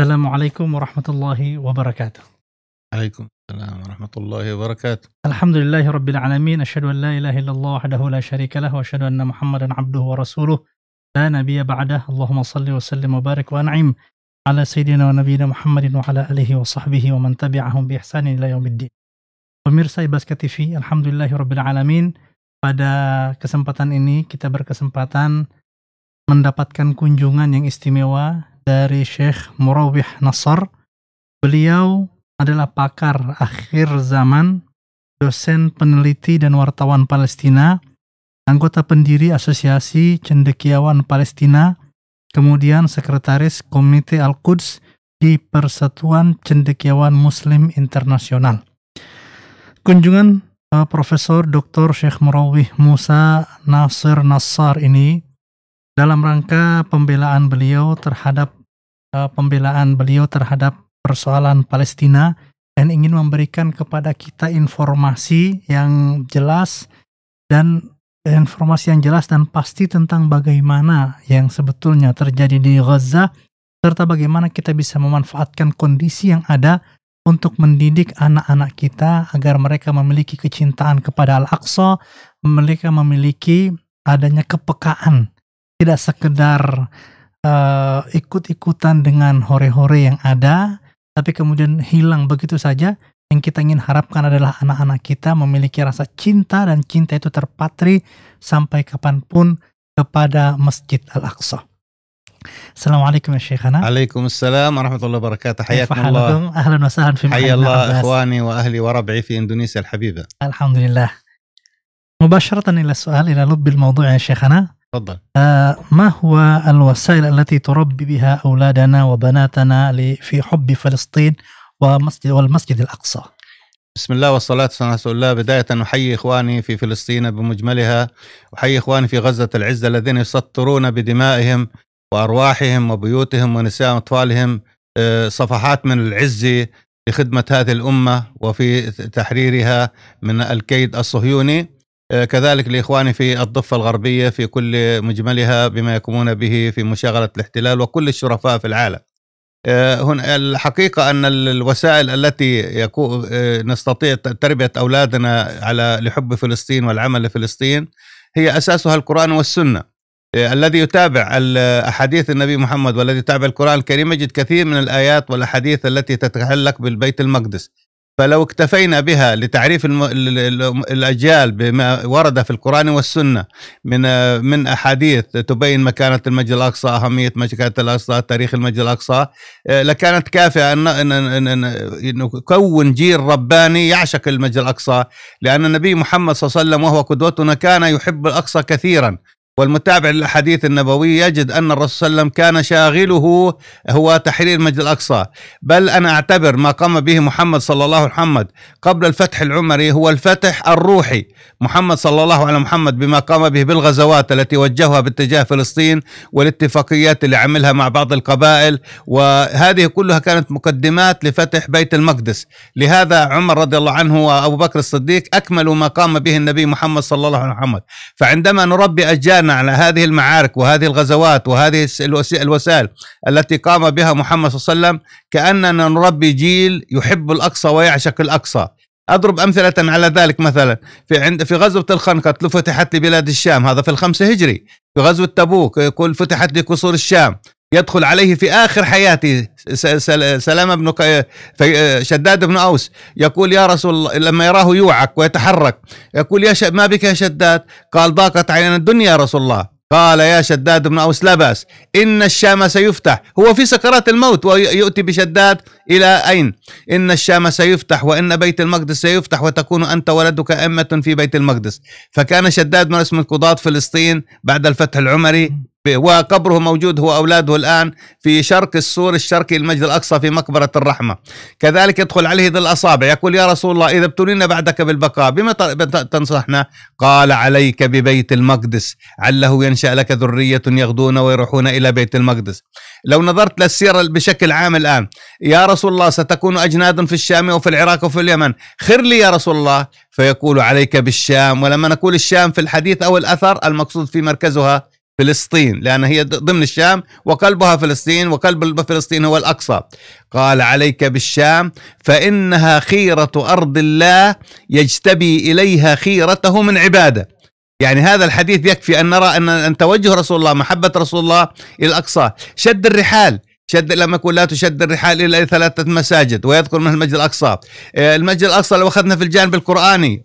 السلام عليكم ورحمة الله وبركاته عليكم السلام ورحمة الله وبركاته الحمد لله رب العالمين أشهد أن لا إله إلا الله وحده لا شريك له وأشهد أن محمدا عبده ورسوله لا نبي بعده اللهم صل وسلم وبارك وأنعم على سيدنا ونبينا محمد وعلى آله وصحبه ومن تبعهم بإحسان إلى يوم الدين Pemirsa Ibaska TV, Alhamdulillahi Rabbil Alamin, pada kesempatan ini kita berkesempatan mendapatkan kunjungan yang istimewa dari Syekh Murawih Nasr. Beliau adalah pakar akhir zaman, dosen peneliti dan wartawan Palestina, anggota pendiri Asosiasi Cendekiawan Palestina, kemudian sekretaris Komite Al-Quds di Persatuan Cendekiawan Muslim Internasional. Kunjungan eh, Profesor Dr. Syekh Murawih Musa Nasir Nassar ini dalam rangka pembelaan beliau terhadap uh, pembelaan beliau terhadap persoalan Palestina dan ingin memberikan kepada kita informasi yang jelas dan informasi yang jelas dan pasti tentang bagaimana yang sebetulnya terjadi di Gaza serta bagaimana kita bisa memanfaatkan kondisi yang ada untuk mendidik anak-anak kita agar mereka memiliki kecintaan kepada Al-Aqsa, mereka memiliki adanya kepekaan tidak sekedar uh, ikut-ikutan dengan hore-hore yang ada, tapi kemudian hilang begitu saja. Yang kita ingin harapkan adalah anak-anak kita memiliki rasa cinta dan cinta itu terpatri sampai kapanpun kepada Masjid Al-Aqsa. Assalamualaikum ya Syekhana. Waalaikumsalam warahmatullahi wabarakatuh. Hayatullah. Ahlan wa sahlan fi Hayya Allah ikhwani wa ahli wa rab'i fi Indonesia al-habiba. Alhamdulillah. مباشرة إلى السؤال إلى لب الموضوع يا شيخنا تفضل آه ما هو الوسائل التي تربي بها أولادنا وبناتنا في حب فلسطين ومسجد والمسجد الأقصى بسم الله والصلاة والسلام على رسول الله بداية أحيي إخواني في فلسطين بمجملها أحيي إخواني في غزة العزة الذين يسطرون بدمائهم وأرواحهم وبيوتهم ونساء أطفالهم آه، صفحات من العزة لخدمة هذه الأمة وفي تحريرها من الكيد الصهيوني آه، كذلك لإخواني في الضفة الغربية في كل مجملها بما يقومون به في مشاغلة الاحتلال وكل الشرفاء في العالم آه، هنا الحقيقة أن الوسائل التي آه، نستطيع تربية أولادنا على لحب فلسطين والعمل لفلسطين هي أساسها القرآن والسنة الذي يتابع أحاديث النبي محمد والذي يتابع القرآن الكريم يجد كثير من الآيات والأحاديث التي تتعلق بالبيت المقدس فلو اكتفينا بها لتعريف الاجيال بما ورد في القران والسنه من من احاديث تبين مكانه المسجد الاقصى اهميه مكانه الاقصى تاريخ المسجد الاقصى آه، لكانت كافيه ان ان نكون جيل رباني يعشق المسجد الاقصى لان النبي محمد صلى الله عليه وسلم وهو قدوتنا كان يحب الاقصى كثيرا والمتابع للاحاديث النبويه يجد ان الرسول صلى الله عليه وسلم كان شاغله هو تحرير المسجد الاقصى، بل انا اعتبر ما قام به محمد صلى الله عليه محمد قبل الفتح العمري هو الفتح الروحي، محمد صلى الله على محمد بما قام به بالغزوات التي وجهها باتجاه فلسطين والاتفاقيات اللي عملها مع بعض القبائل، وهذه كلها كانت مقدمات لفتح بيت المقدس، لهذا عمر رضي الله عنه وابو بكر الصديق اكملوا ما قام به النبي محمد صلى الله عليه محمد، فعندما نربي اجيال بناء على هذه المعارك وهذه الغزوات وهذه الوسائل التي قام بها محمد صلى الله عليه وسلم كأننا نربي جيل يحب الأقصى ويعشق الأقصى اضرب امثله على ذلك مثلا في عند في غزوه الخندق فتحت لبلاد الشام هذا في الخمسه هجري في غزوه تبوك يقول فتحت لقصور الشام يدخل عليه في آخر حياته سلامه بن شداد بن أوس يقول يا رسول الله لما يراه يوعك ويتحرك يقول يا ما بك يا شداد قال ضاقت علينا الدنيا يا رسول الله قال يا شداد بن أوس لا بأس إن الشام سيفتح هو في سكرات الموت ويؤتي بشداد إلى أين إن الشام سيفتح وإن بيت المقدس سيفتح وتكون أنت ولدك أمة في بيت المقدس فكان شداد من اسم القضاة فلسطين بعد الفتح العمري وقبره موجود هو أولاده الآن في شرق السور الشرقي المسجد الأقصى في مقبرة الرحمة كذلك يدخل عليه ذي الأصابع يقول يا رسول الله إذا ابتلينا بعدك بالبقاء بما تنصحنا قال عليك ببيت المقدس عله ينشأ لك ذرية يغدون ويروحون إلى بيت المقدس لو نظرت للسيرة بشكل عام الآن يا رسول الله ستكون أجناد في الشام وفي العراق وفي اليمن خر لي يا رسول الله فيقول عليك بالشام ولما نقول الشام في الحديث أو الأثر المقصود في مركزها فلسطين لأن هي ضمن الشام وقلبها فلسطين وقلب فلسطين هو الأقصى قال عليك بالشام فإنها خيرة أرض الله يجتبي إليها خيرته من عباده يعني هذا الحديث يكفي أن نرى أن أن توجه رسول الله محبة رسول الله إلى الأقصى شد الرحال شد لما يقول لا تشد الرحال إلا إلى ثلاثة مساجد ويذكر منها المسجد الأقصى آه، المسجد الأقصى لو أخذنا في الجانب القرآني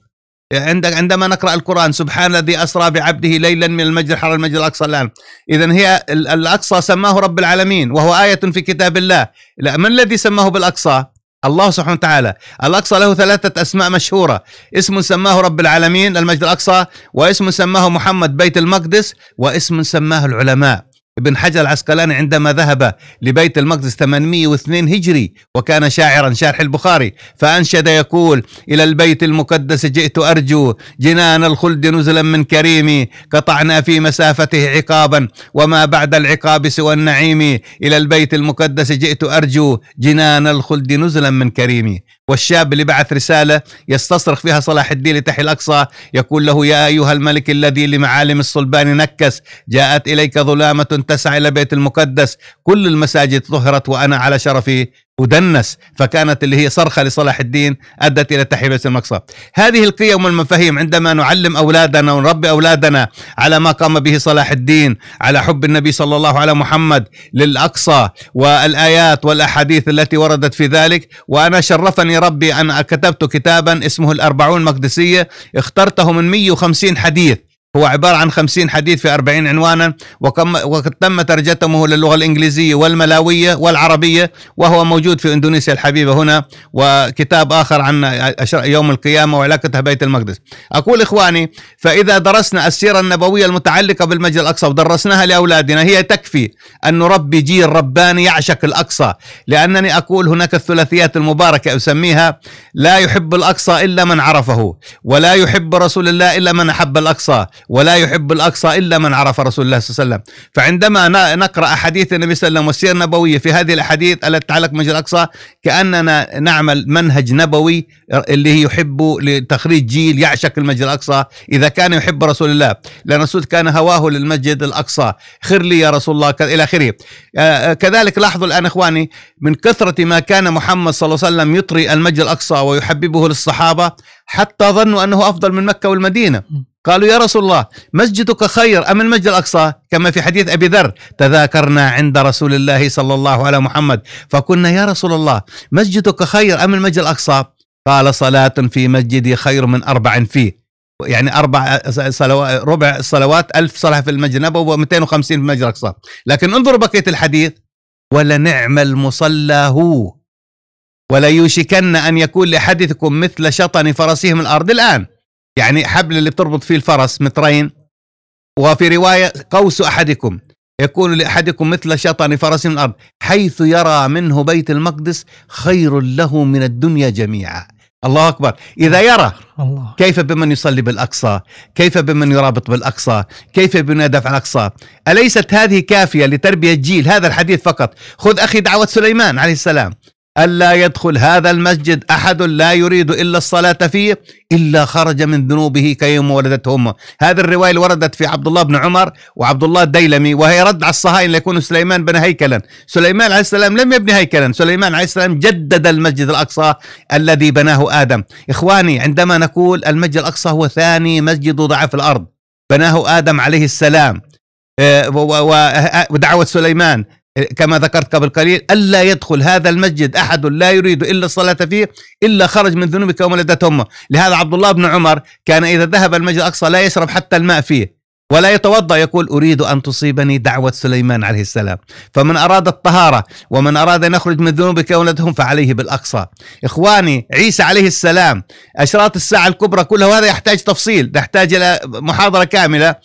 عندك عندما نقرا القران سبحان الذي اسرى بعبده ليلا من المسجد الحرام المسجد الاقصى الان اذا هي الاقصى سماه رب العالمين وهو ايه في كتاب الله لا من الذي سماه بالاقصى الله سبحانه وتعالى الأقصى له ثلاثة أسماء مشهورة اسم سماه رب العالمين المسجد الأقصى واسم سماه محمد بيت المقدس واسم سماه العلماء ابن حجر العسقلاني عندما ذهب لبيت المقدس 802 هجري وكان شاعرا شارح البخاري فأنشد يقول إلى البيت المقدس جئت أرجو جنان الخلد نزلا من كريمي قطعنا في مسافته عقابا وما بعد العقاب سوى النعيم إلى البيت المقدس جئت أرجو جنان الخلد نزلا من كريمي والشاب اللي بعث رسالة يستصرخ فيها صلاح الدين لتحي الأقصى يقول له يا أيها الملك الذي لمعالم الصلبان نكس جاءت إليك ظلامة تسعى إلى بيت المقدس كل المساجد طهرت وأنا على شرفي ودنس فكانت اللي هي صرخه لصلاح الدين ادت الى تحرير المقصد. هذه القيم والمفاهيم عندما نعلم اولادنا ونربي اولادنا على ما قام به صلاح الدين على حب النبي صلى الله على محمد للاقصى والايات والاحاديث التي وردت في ذلك وانا شرفني ربي ان كتبت كتابا اسمه الاربعون المقدسيه اخترته من 150 حديث هو عبارة عن خمسين حديث في أربعين عنوانا وقد تم ترجمه للغة الإنجليزية والملاوية والعربية وهو موجود في إندونيسيا الحبيبة هنا وكتاب آخر عن يوم القيامة وعلاقتها بيت المقدس أقول إخواني فإذا درسنا السيرة النبوية المتعلقة بالمسجد الأقصى ودرسناها لأولادنا هي تكفي أن نربي جيل رباني يعشق الأقصى لأنني أقول هناك الثلاثيات المباركة أسميها لا يحب الأقصى إلا من عرفه ولا يحب رسول الله إلا من أحب الأقصى ولا يحب الأقصى إلا من عرف رسول الله صلى الله عليه وسلم فعندما نقرأ أحاديث النبي صلى الله عليه وسلم والسيرة النبوية في هذه الأحاديث التي تتعلق بمسجد الأقصى كأننا نعمل منهج نبوي اللي يحب لتخريج جيل يعشق المسجد الأقصى إذا كان يحب رسول الله لأن الرسول كان هواه للمسجد الأقصى خير لي يا رسول الله إلى آخره آه، آه، كذلك لاحظوا الآن إخواني من كثرة ما كان محمد صلى الله عليه وسلم يطري المسجد الأقصى ويحببه للصحابة حتى ظنوا أنه أفضل من مكة والمدينة قالوا يا رسول الله مسجدك خير أم المسجد الأقصى كما في حديث أبي ذر تذاكرنا عند رسول الله صلى الله على محمد فقلنا يا رسول الله مسجدك خير أم المسجد الأقصى قال صلاة في مسجدي خير من أربع فيه يعني اربع صلوات ربع الصلوات ألف صلاه في المسجد النبوي و250 في المسجد الاقصى لكن انظروا بقيه الحديث ولنعم المصلى هو ولا يوشكن ان يكون لحدثكم مثل شطن فرسهم الارض الان يعني حبل اللي بتربط فيه الفرس مترين وفي رواية قوس أحدكم يكون لأحدكم مثل شطن فرس من الأرض حيث يرى منه بيت المقدس خير له من الدنيا جميعا الله أكبر إذا يرى الله. كيف بمن يصلي بالأقصى كيف بمن يرابط بالأقصى كيف بمن يدافع عن الأقصى أليست هذه كافية لتربية جيل هذا الحديث فقط خذ أخي دعوة سليمان عليه السلام ألا يدخل هذا المسجد أحد لا يريد إلا الصلاة فيه إلا خرج من ذنوبه كيوم ولدته أمه هذه الرواية اللي وردت في عبد الله بن عمر وعبد الله الديلمي وهي رد على الصهاينة ليكون سليمان بنى هيكلا سليمان عليه السلام لم يبني هيكلا سليمان عليه السلام جدد المسجد الأقصى الذي بناه آدم إخواني عندما نقول المسجد الأقصى هو ثاني مسجد وضع في الأرض بناه آدم عليه السلام آه، ودعوة آه، آه، سليمان كما ذكرت قبل قليل ألا يدخل هذا المسجد أحد لا يريد إلا الصلاة فيه إلا خرج من ذنوبك وملدت أمه لهذا عبد الله بن عمر كان إذا ذهب المسجد الأقصى لا يشرب حتى الماء فيه ولا يتوضا يقول اريد ان تصيبني دعوه سليمان عليه السلام فمن اراد الطهاره ومن اراد ان يخرج من ذنوبك ولدهم فعليه بالاقصى اخواني عيسى عليه السلام اشراط الساعه الكبرى كلها وهذا يحتاج تفصيل يحتاج الى محاضره كامله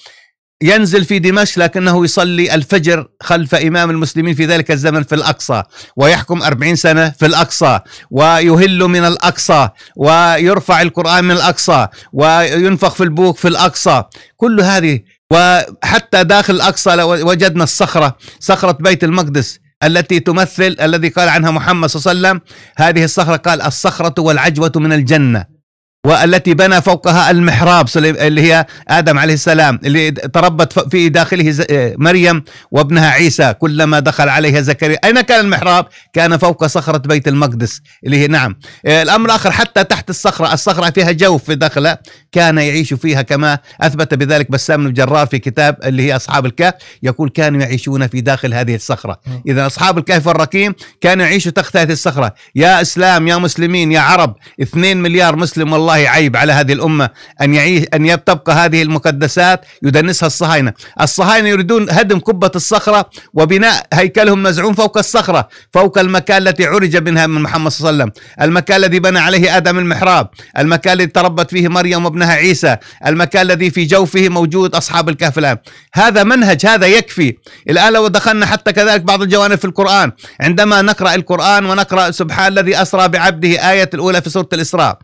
ينزل في دمشق لكنه يصلي الفجر خلف إمام المسلمين في ذلك الزمن في الأقصى ويحكم أربعين سنة في الأقصى ويهل من الأقصى ويرفع القرآن من الأقصى وينفخ في البوق في الأقصى كل هذه وحتى داخل الأقصى وجدنا الصخرة صخرة بيت المقدس التي تمثل الذي قال عنها محمد صلى الله عليه وسلم هذه الصخرة قال الصخرة والعجوة من الجنة والتي بنى فوقها المحراب اللي هي آدم عليه السلام اللي تربت في داخله مريم وابنها عيسى كلما دخل عليها زكريا أين كان المحراب؟ كان فوق صخرة بيت المقدس اللي هي نعم آه، الأمر الاخر حتى تحت الصخرة الصخرة فيها جوف في داخلها كان يعيش فيها كما أثبت بذلك بسام بن الجرار في كتاب اللي هي أصحاب الكهف يقول كانوا يعيشون في داخل هذه الصخرة إذا أصحاب الكهف الرقيم كانوا يعيشوا تحت هذه الصخرة يا إسلام يا مسلمين يا عرب اثنين مليار مسلم والله والله عيب على هذه الأمة أن يعيش أن تبقى هذه المقدسات يدنسها الصهاينة الصهاينة يريدون هدم قبة الصخرة وبناء هيكلهم مزعوم فوق الصخرة فوق المكان التي عرج منها من محمد صلى الله عليه وسلم المكان الذي بنى عليه آدم المحراب المكان الذي تربت فيه مريم وابنها عيسى المكان الذي في جوفه موجود أصحاب الكهف الآن هذا منهج هذا يكفي الآن لو دخلنا حتى كذلك بعض الجوانب في القرآن عندما نقرأ القرآن ونقرأ سبحان الذي أسرى بعبده آية الأولى في سورة الإسراء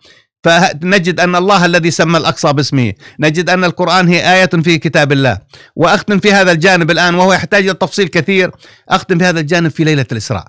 فنجد أن الله الذي سمى الأقصى باسمه نجد أن القرآن هي آية في كتاب الله وأختم في هذا الجانب الآن وهو يحتاج إلى تفصيل كثير أختم في هذا الجانب في ليلة الإسراء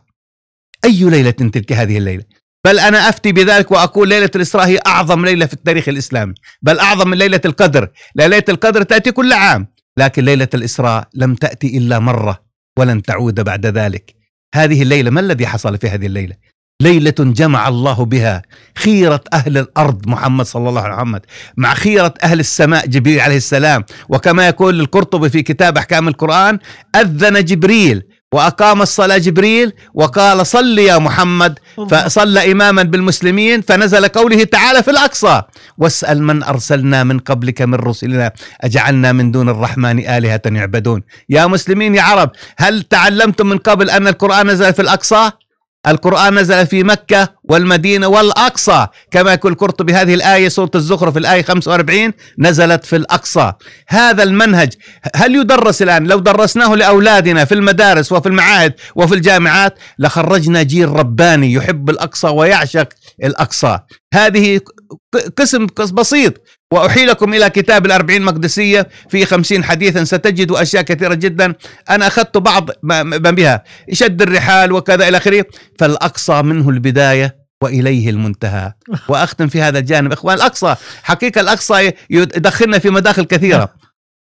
أي ليلة تلك هذه الليلة بل أنا أفتي بذلك وأقول ليلة الإسراء هي أعظم ليلة في التاريخ الإسلامي بل أعظم من ليلة القدر ليلة القدر تأتي كل عام لكن ليلة الإسراء لم تأتي إلا مرة ولن تعود بعد ذلك هذه الليلة ما الذي حصل في هذه الليلة ليلة جمع الله بها خيرة أهل الأرض محمد صلى الله عليه وسلم مع خيرة أهل السماء جبريل عليه السلام وكما يقول القرطبي في كتاب أحكام القرآن أذن جبريل وأقام الصلاة جبريل وقال صل يا محمد فصلى إماما بالمسلمين فنزل قوله تعالى في الأقصى واسأل من أرسلنا من قبلك من رسلنا أجعلنا من دون الرحمن آلهة يعبدون يا مسلمين يا عرب هل تعلمتم من قبل أن القرآن نزل في الأقصى القرآن نزل في مكة والمدينة والأقصى كما يقول قرطبي هذه الآية سورة الزخرف الآية 45 نزلت في الأقصى هذا المنهج هل يدرس الآن لو درسناه لأولادنا في المدارس وفي المعاهد وفي الجامعات لخرجنا جيل رباني يحب الأقصى ويعشق الأقصى هذه قسم بسيط وأحيلكم إلى كتاب الأربعين مقدسية في خمسين حديثا ستجدوا أشياء كثيرة جدا أنا أخذت بعض ما بها شد الرحال وكذا إلى آخره فالأقصى منه البداية واليه المنتهى واختم في هذا الجانب اخوان الاقصى حقيقه الاقصى يدخلنا في مداخل كثيره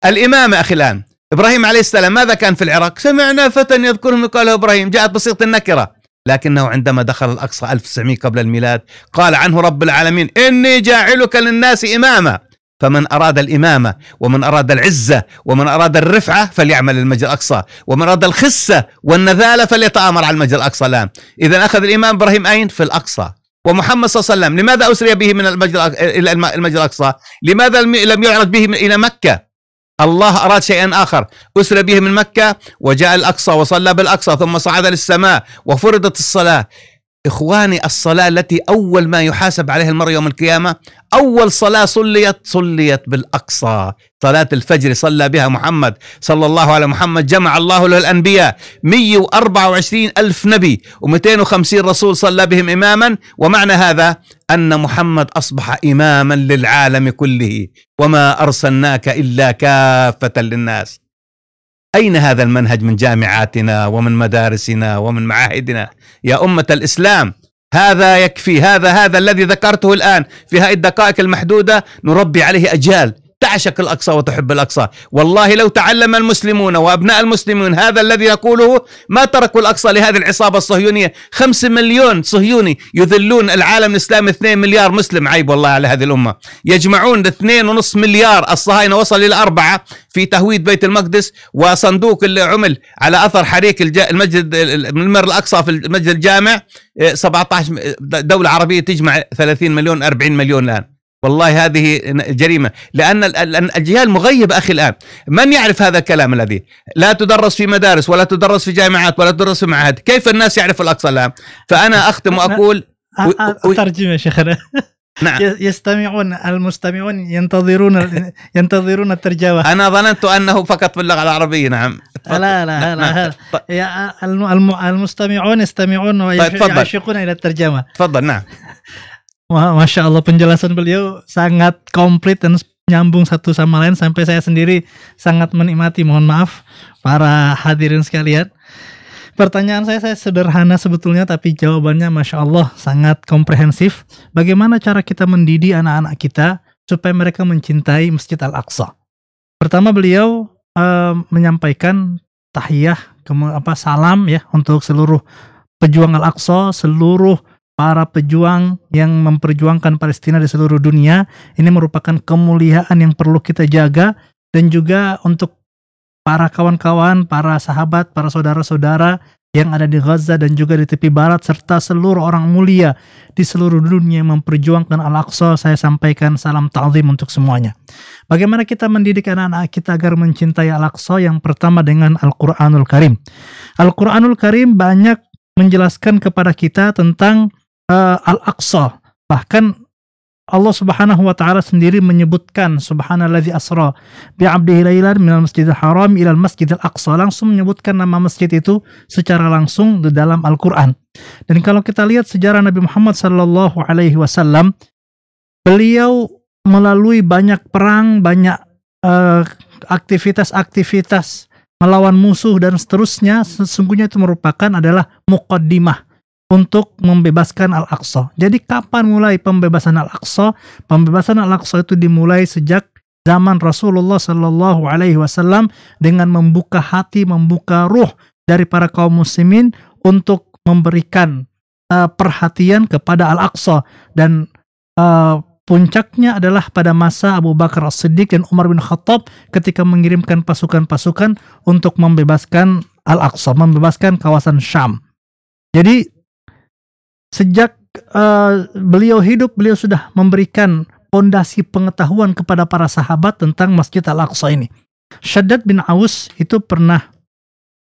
الامامه اخي الان ابراهيم عليه السلام ماذا كان في العراق؟ سمعنا فتى يذكرهم يقال ابراهيم جاءت بسيط النكره لكنه عندما دخل الأقصى 1900 قبل الميلاد قال عنه رب العالمين إني جاعلك للناس إماما فمن أراد الإمامة ومن أراد العزة ومن أراد الرفعة فليعمل المسجد الأقصى ومن أراد الخسة والنذالة فليتآمر على المسجد الأقصى الآن إذا أخذ الإمام إبراهيم أين؟ في الأقصى ومحمد صلى الله عليه وسلم لماذا أسري به من المسجد الأقصى؟ لماذا لم يعرض به إلى مكة؟ الله أراد شيئا آخر أسر به من مكة وجاء الأقصى وصلى بالأقصى ثم صعد للسماء وفرضت الصلاة إخواني الصلاة التي أول ما يحاسب عليها المرء يوم القيامة أول صلاة صليت صليت بالأقصى صلاة الفجر صلى بها محمد صلى الله على محمد جمع الله له الأنبياء 124 ألف نبي و250 رسول صلى بهم إماما ومعنى هذا أن محمد أصبح إماما للعالم كله وما أرسلناك إلا كافة للناس أين هذا المنهج من جامعاتنا ومن مدارسنا ومن معاهدنا يا أمة الإسلام هذا يكفي هذا هذا الذي ذكرته الآن في هذه الدقائق المحدودة نربي عليه أجيال تعشق الاقصى وتحب الاقصى، والله لو تعلم المسلمون وابناء المسلمين هذا الذي يقوله ما تركوا الاقصى لهذه العصابه الصهيونيه، خمسة مليون صهيوني يذلون العالم الاسلامي 2 مليار مسلم عيب والله على هذه الامه، يجمعون 2.5 مليار الصهاينه وصل الى اربعه في تهويد بيت المقدس وصندوق اللي عمل على اثر حريق المسجد المر الاقصى في المسجد الجامع 17 إيه، دوله عربيه تجمع 30 مليون 40 مليون الان. والله هذه جريمة لأن الأجيال مغيب أخي الآن من يعرف هذا الكلام الذي لا تدرس في مدارس ولا تدرس في جامعات ولا تدرس في معاهد كيف الناس يعرفوا الأقصى الآن فأنا أختم وأقول أترجم يا شيخنا نعم يستمعون المستمعون ينتظرون ينتظرون الترجمة أنا ظننت أنه فقط باللغة العربية نعم لا لا لا, نعم. لا. لا. نعم. طيب. المستمعون يستمعون طيب، ويعشقون إلى الترجمة تفضل نعم Wah, Masya Allah penjelasan beliau sangat komplit dan nyambung satu sama lain sampai saya sendiri sangat menikmati. Mohon maaf para hadirin sekalian. Pertanyaan saya, saya sederhana sebetulnya tapi jawabannya Masya Allah sangat komprehensif. Bagaimana cara kita mendidik anak-anak kita supaya mereka mencintai Masjid Al-Aqsa? Pertama beliau e, menyampaikan tahiyah, apa salam ya untuk seluruh pejuang Al-Aqsa, seluruh para pejuang yang memperjuangkan Palestina di seluruh dunia. Ini merupakan kemuliaan yang perlu kita jaga dan juga untuk para kawan-kawan, para sahabat, para saudara-saudara yang ada di Gaza dan juga di tepi barat serta seluruh orang mulia di seluruh dunia yang memperjuangkan Al-Aqsa saya sampaikan salam ta'zim untuk semuanya. Bagaimana kita mendidik anak-anak kita agar mencintai Al-Aqsa yang pertama dengan Al-Qur'anul Karim. Al-Qur'anul Karim banyak menjelaskan kepada kita tentang uh, Al-Aqsa. Bahkan Allah Subhanahu wa taala sendiri menyebutkan subhanalladzi asra bi 'abdihi lailan minal masjidil haram ilal masjidil aqsa langsung menyebutkan nama masjid itu secara langsung di dalam Al-Qur'an. Dan kalau kita lihat sejarah Nabi Muhammad sallallahu alaihi wasallam beliau melalui banyak perang, banyak aktivitas eh, aktivitas-aktivitas melawan musuh dan seterusnya sesungguhnya itu merupakan adalah mukaddimah untuk membebaskan Al-Aqsa. Jadi kapan mulai pembebasan Al-Aqsa? Pembebasan Al-Aqsa itu dimulai sejak zaman Rasulullah Shallallahu Alaihi Wasallam dengan membuka hati, membuka ruh dari para kaum muslimin untuk memberikan uh, perhatian kepada Al-Aqsa dan uh, puncaknya adalah pada masa Abu Bakar As-Siddiq dan Umar bin Khattab ketika mengirimkan pasukan-pasukan untuk membebaskan Al-Aqsa, membebaskan kawasan Syam. Jadi Sejak uh, beliau hidup, beliau sudah memberikan pondasi pengetahuan kepada para sahabat tentang Masjid Al-Aqsa ini. Syaddad bin Aus itu pernah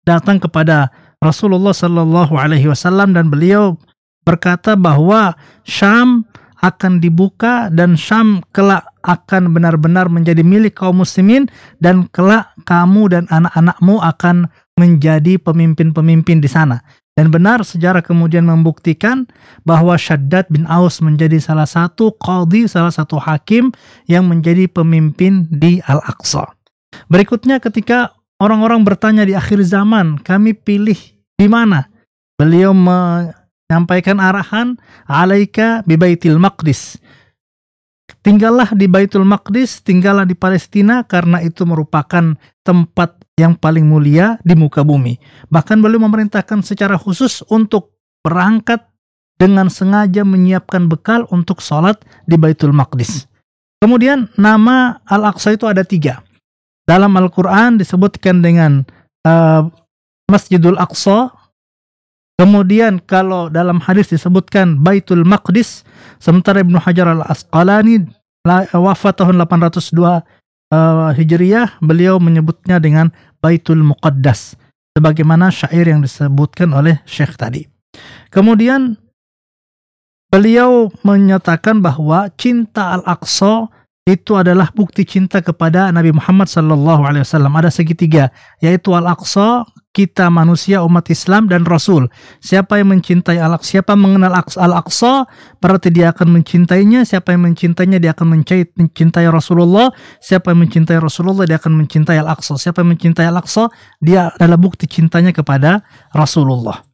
datang kepada Rasulullah Shallallahu Alaihi Wasallam dan beliau berkata bahwa Syam akan dibuka dan Syam kelak akan benar-benar menjadi milik kaum muslimin dan kelak kamu dan anak-anakmu akan menjadi pemimpin-pemimpin di sana. Dan benar sejarah kemudian membuktikan bahwa Syaddad bin Aus menjadi salah satu qadi, salah satu hakim yang menjadi pemimpin di Al-Aqsa. Berikutnya ketika orang-orang bertanya di akhir zaman, kami pilih di mana? Beliau menyampaikan arahan alaika bibaitil maqdis Tinggallah di Baitul Maqdis, tinggallah di Palestina karena itu merupakan tempat yang paling mulia di muka bumi. Bahkan beliau memerintahkan secara khusus untuk berangkat dengan sengaja menyiapkan bekal untuk sholat di Baitul Maqdis. Kemudian nama Al-Aqsa itu ada tiga. Dalam Al-Quran disebutkan dengan uh, Masjidul Aqsa, Kemudian kalau dalam hadis disebutkan Baitul Maqdis, sementara Ibnu Hajar Al-Asqalani wafat tahun 802 uh, eh, Hijriah, beliau menyebutnya dengan Baitul Muqaddas sebagaimana syair yang disebutkan oleh Syekh tadi. Kemudian beliau menyatakan bahwa cinta Al-Aqsa itu adalah bukti cinta kepada Nabi Muhammad sallallahu alaihi wasallam. Ada segitiga, yaitu Al-Aqsa, kita manusia umat Islam dan Rasul. Siapa yang mencintai Allah, siapa mengenal Al-Aqsa, berarti dia akan mencintainya. Siapa yang mencintainya, dia akan mencintai, Rasulullah. Siapa yang mencintai Rasulullah, dia akan mencintai Al-Aqsa. Siapa yang mencintai Al-Aqsa, dia adalah bukti cintanya kepada Rasulullah.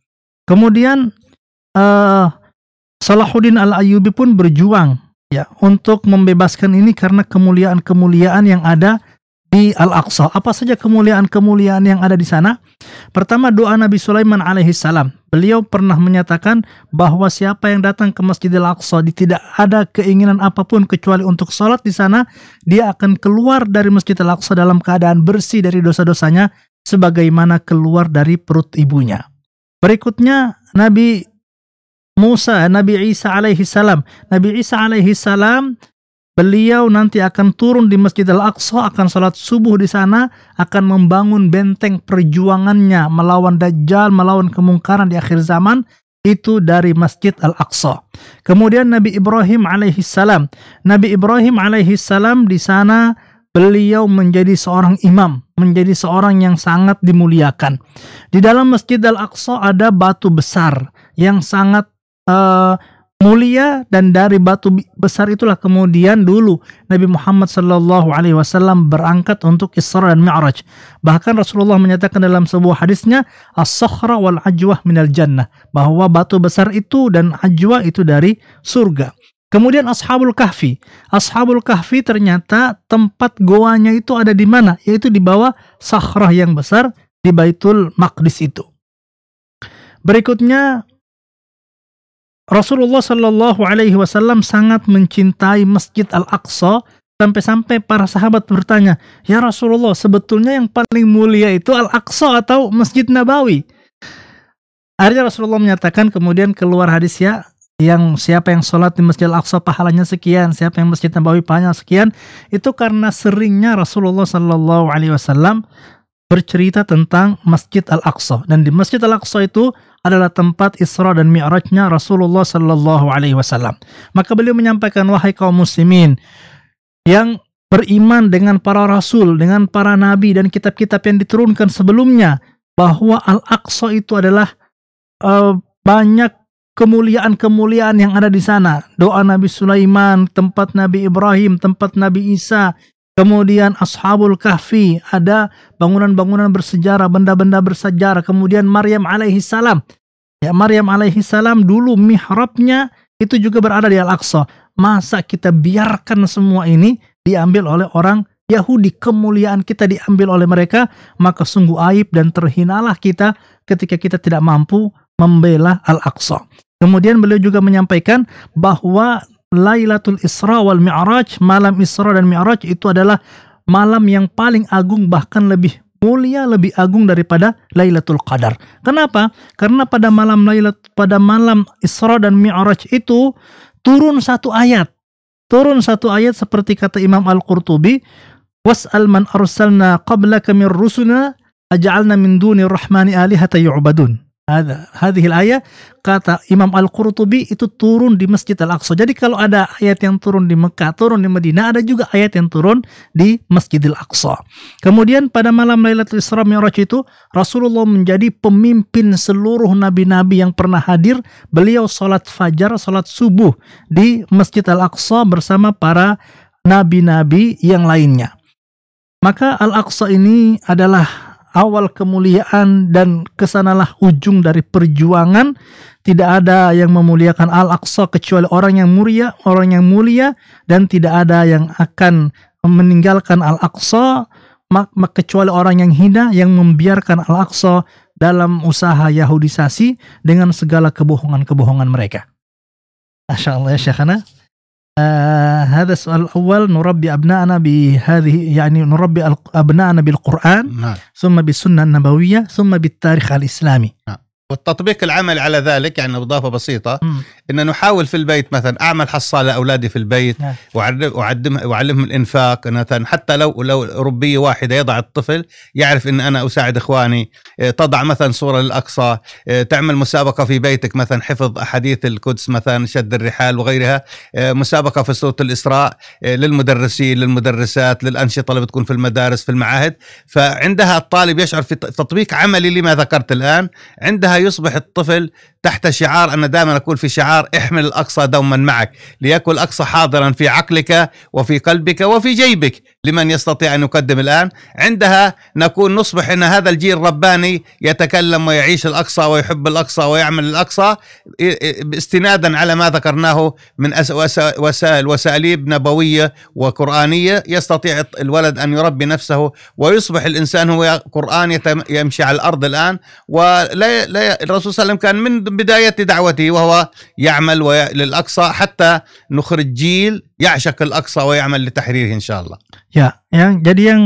Kemudian uh, Salahuddin Al-Ayyubi pun berjuang ya untuk membebaskan ini karena kemuliaan-kemuliaan yang ada di Al-Aqsa. Apa saja kemuliaan-kemuliaan yang ada di sana? Pertama doa Nabi Sulaiman salam. Beliau pernah menyatakan bahwa siapa yang datang ke Masjid Al-Aqsa tidak ada keinginan apapun kecuali untuk sholat di sana, dia akan keluar dari Masjid Al-Aqsa dalam keadaan bersih dari dosa-dosanya sebagaimana keluar dari perut ibunya. Berikutnya Nabi Musa, Nabi Isa alaihi salam. Nabi Isa alaihi salam Beliau nanti akan turun di Masjid Al-Aqsa, akan sholat subuh di sana, akan membangun benteng perjuangannya melawan Dajjal, melawan kemungkaran di akhir zaman, itu dari Masjid Al-Aqsa. Kemudian Nabi Ibrahim alaihissalam. Nabi Ibrahim alaihissalam di sana beliau menjadi seorang imam, menjadi seorang yang sangat dimuliakan. Di dalam Masjid Al-Aqsa ada batu besar yang sangat uh, mulia dan dari batu besar itulah kemudian dulu Nabi Muhammad Shallallahu Alaihi Wasallam berangkat untuk Isra dan Mi'raj. Bahkan Rasulullah menyatakan dalam sebuah hadisnya as wal ajwah al jannah bahwa batu besar itu dan ajwah itu dari surga. Kemudian Ashabul Kahfi. Ashabul Kahfi ternyata tempat goanya itu ada di mana? Yaitu di bawah sahrah yang besar di Baitul Maqdis itu. Berikutnya Rasulullah Shallallahu Alaihi Wasallam sangat mencintai Masjid Al Aqsa sampai-sampai para sahabat bertanya, ya Rasulullah sebetulnya yang paling mulia itu Al Aqsa atau Masjid Nabawi. Akhirnya Rasulullah menyatakan kemudian keluar hadis ya yang siapa yang sholat di Masjid Al-Aqsa pahalanya sekian, siapa yang Masjid Nabawi pahalanya sekian, itu karena seringnya Rasulullah Shallallahu Alaihi Wasallam bercerita tentang Masjid Al-Aqsa dan di Masjid Al-Aqsa itu adalah tempat Isra dan Mi'rajnya Rasulullah Shallallahu Alaihi Wasallam. Maka beliau menyampaikan wahai kaum muslimin yang beriman dengan para rasul, dengan para nabi dan kitab-kitab yang diturunkan sebelumnya bahwa Al-Aqsa itu adalah uh, banyak kemuliaan-kemuliaan yang ada di sana. Doa Nabi Sulaiman, tempat Nabi Ibrahim, tempat Nabi Isa, Kemudian Ashabul Kahfi ada bangunan-bangunan bersejarah, benda-benda bersejarah. Kemudian Maryam alaihi salam. Ya, Maryam alaihi salam dulu mihrabnya itu juga berada di Al-Aqsa. Masa kita biarkan semua ini diambil oleh orang Yahudi kemuliaan kita diambil oleh mereka, maka sungguh aib dan terhinalah kita ketika kita tidak mampu membela Al-Aqsa. Kemudian beliau juga menyampaikan bahwa Lailatul Isra wal Mi'raj, malam Isra dan Mi'raj itu adalah malam yang paling agung bahkan lebih mulia lebih agung daripada Lailatul Qadar. Kenapa? Karena pada malam Lailat pada malam Isra dan Mi'raj itu turun satu ayat. Turun satu ayat seperti kata Imam Al-Qurtubi, "Was'al man arsalna qablaka min rusuna aj'alna min duni rahmani alihata yu'badun." Ada hadhil ayat kata Imam Al-Qurtubi itu turun di Masjid Al-Aqsa. Jadi kalau ada ayat yang turun di Mekah, turun di Madinah, ada juga ayat yang turun di Masjidil Aqsa. Kemudian pada malam Lailatul Isra Mi'raj itu Rasulullah menjadi pemimpin seluruh nabi-nabi yang pernah hadir. Beliau sholat fajar, sholat subuh di Masjid Al-Aqsa bersama para nabi-nabi yang lainnya. Maka Al-Aqsa ini adalah awal kemuliaan dan kesanalah ujung dari perjuangan. Tidak ada yang memuliakan Al-Aqsa kecuali orang yang mulia, orang yang mulia dan tidak ada yang akan meninggalkan Al-Aqsa kecuali orang yang hina yang membiarkan Al-Aqsa dalam usaha Yahudisasi dengan segala kebohongan-kebohongan mereka. Masya Allah ya Syekhana. آه هذا السؤال الأول نربي أبنائنا بهذه يعني نربي أبنائنا بالقرآن نعم. ثم بالسنة النبوية ثم بالتاريخ الإسلامي نعم. والتطبيق العمل على ذلك يعني اضافه بسيطه م. ان نحاول في البيت مثلا اعمل حصاله لاولادي في البيت نعم. واعلمهم وعلم الانفاق مثلا حتى لو لو اوروبيه واحده يضع الطفل يعرف ان انا اساعد اخواني إيه، تضع مثلا صوره للاقصى إيه، تعمل مسابقه في بيتك مثلا حفظ احاديث القدس مثلا شد الرحال وغيرها إيه، مسابقه في سوره الاسراء للمدرسين للمدرسات للانشطه اللي بتكون في المدارس في المعاهد فعندها الطالب يشعر في تطبيق عملي لما ذكرت الان عندها يصبح الطفل تحت شعار أنا دائما أقول في شعار احمل الأقصى دوما معك ليكن الأقصى حاضرا في عقلك وفي قلبك وفي جيبك لمن يستطيع أن يقدم الآن عندها نكون نصبح أن هذا الجيل الرباني يتكلم ويعيش الأقصى ويحب الأقصى ويعمل الأقصى استنادا على ما ذكرناه من وسائل وسأليب نبوية وقرآنية يستطيع الولد أن يربي نفسه ويصبح الإنسان هو قرآن يمشي على الأرض الآن ولا الرسول صلى الله عليه وسلم كان من بداية دعوته وهو يعمل وي... للأقصى حتى نخرج جيل يعشق الأقصى ويعمل لتحريره إن شاء الله ya يا ya. jadi yang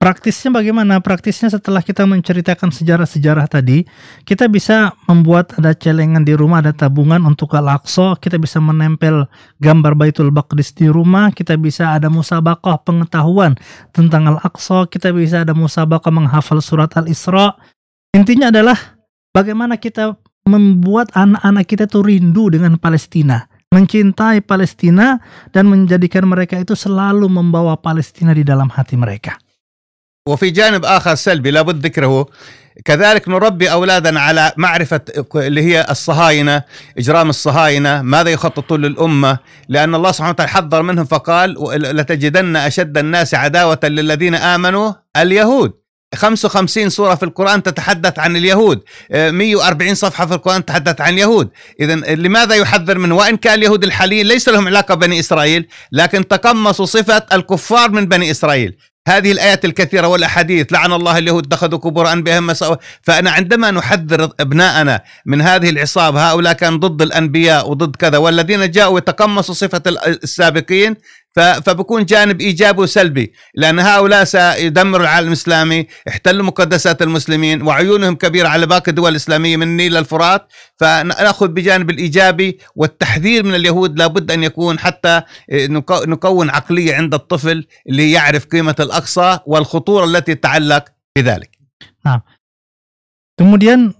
praktisnya bagaimana praktisnya setelah kita menceritakan sejarah-sejarah tadi kita bisa membuat ada celengan di rumah ada tabungan untuk Al-Aqsa kita bisa menempel gambar Baitul Baqdis di rumah kita bisa ada musabakah pengetahuan tentang Al-Aqsa kita bisa ada musabakah menghafal surat Al-Isra intinya adalah bagaimana kita membuat anak-anak kita itu rindu dengan Palestina, mencintai Palestina dan menjadikan mereka itu selalu membawa Palestina di dalam hati mereka. وفي جانب اخر سلبي لابد ذكره كذلك نربي اولادنا على معرفه اللي هي الصهاينه اجرام الصهاينه ماذا يخططون للامه لان الله سبحانه وتعالى حذر منهم فقال لتجدن اشد الناس عداوه للذين امنوا اليهود 55 سورة في القرآن تتحدث عن اليهود 140 آه، صفحة في القرآن تتحدث عن اليهود إذا لماذا يحذر من وإن كان اليهود الحاليين ليس لهم علاقة بني إسرائيل لكن تقمصوا صفة الكفار من بني إسرائيل هذه الآيات الكثيرة والأحاديث لعن الله اليهود اتخذوا قبور أنبيائهم فأنا عندما نحذر أبناءنا من هذه العصابة هؤلاء كان ضد الأنبياء وضد كذا والذين جاءوا يتقمصوا صفة السابقين فبكون جانب ايجابي وسلبي لان هؤلاء سيدمروا العالم الاسلامي، احتلوا مقدسات المسلمين وعيونهم كبيره على باقي الدول الاسلاميه من النيل للفرات، فناخذ بجانب الايجابي والتحذير من اليهود لابد ان يكون حتى نكون عقليه عند الطفل اللي يعرف قيمه الاقصى والخطوره التي تتعلق بذلك. نعم. Kemudian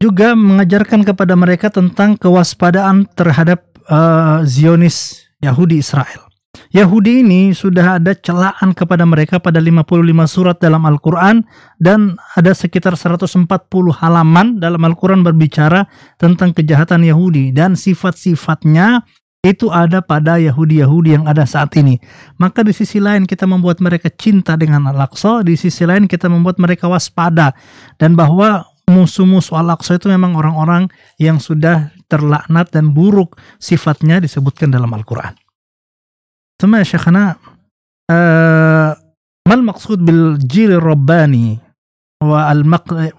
juga mengajarkan kepada mereka tentang kewaspadaan terhadap uh, Zionis Yahudi Israel. Yahudi ini sudah ada celaan kepada mereka pada 55 surat dalam Al-Quran dan ada sekitar 140 halaman dalam Al-Quran berbicara tentang kejahatan Yahudi dan sifat-sifatnya itu ada pada Yahudi-Yahudi yang ada saat ini. Maka di sisi lain kita membuat mereka cinta dengan Al-Aqsa, di sisi lain kita membuat mereka waspada dan bahwa musuh-musuh Al-Aqsa itu memang orang-orang yang sudah terlaknat dan buruk sifatnya disebutkan dalam Al-Quran. Sama ya Syekhana, uh, mal maksud bil jiri rabbani wa al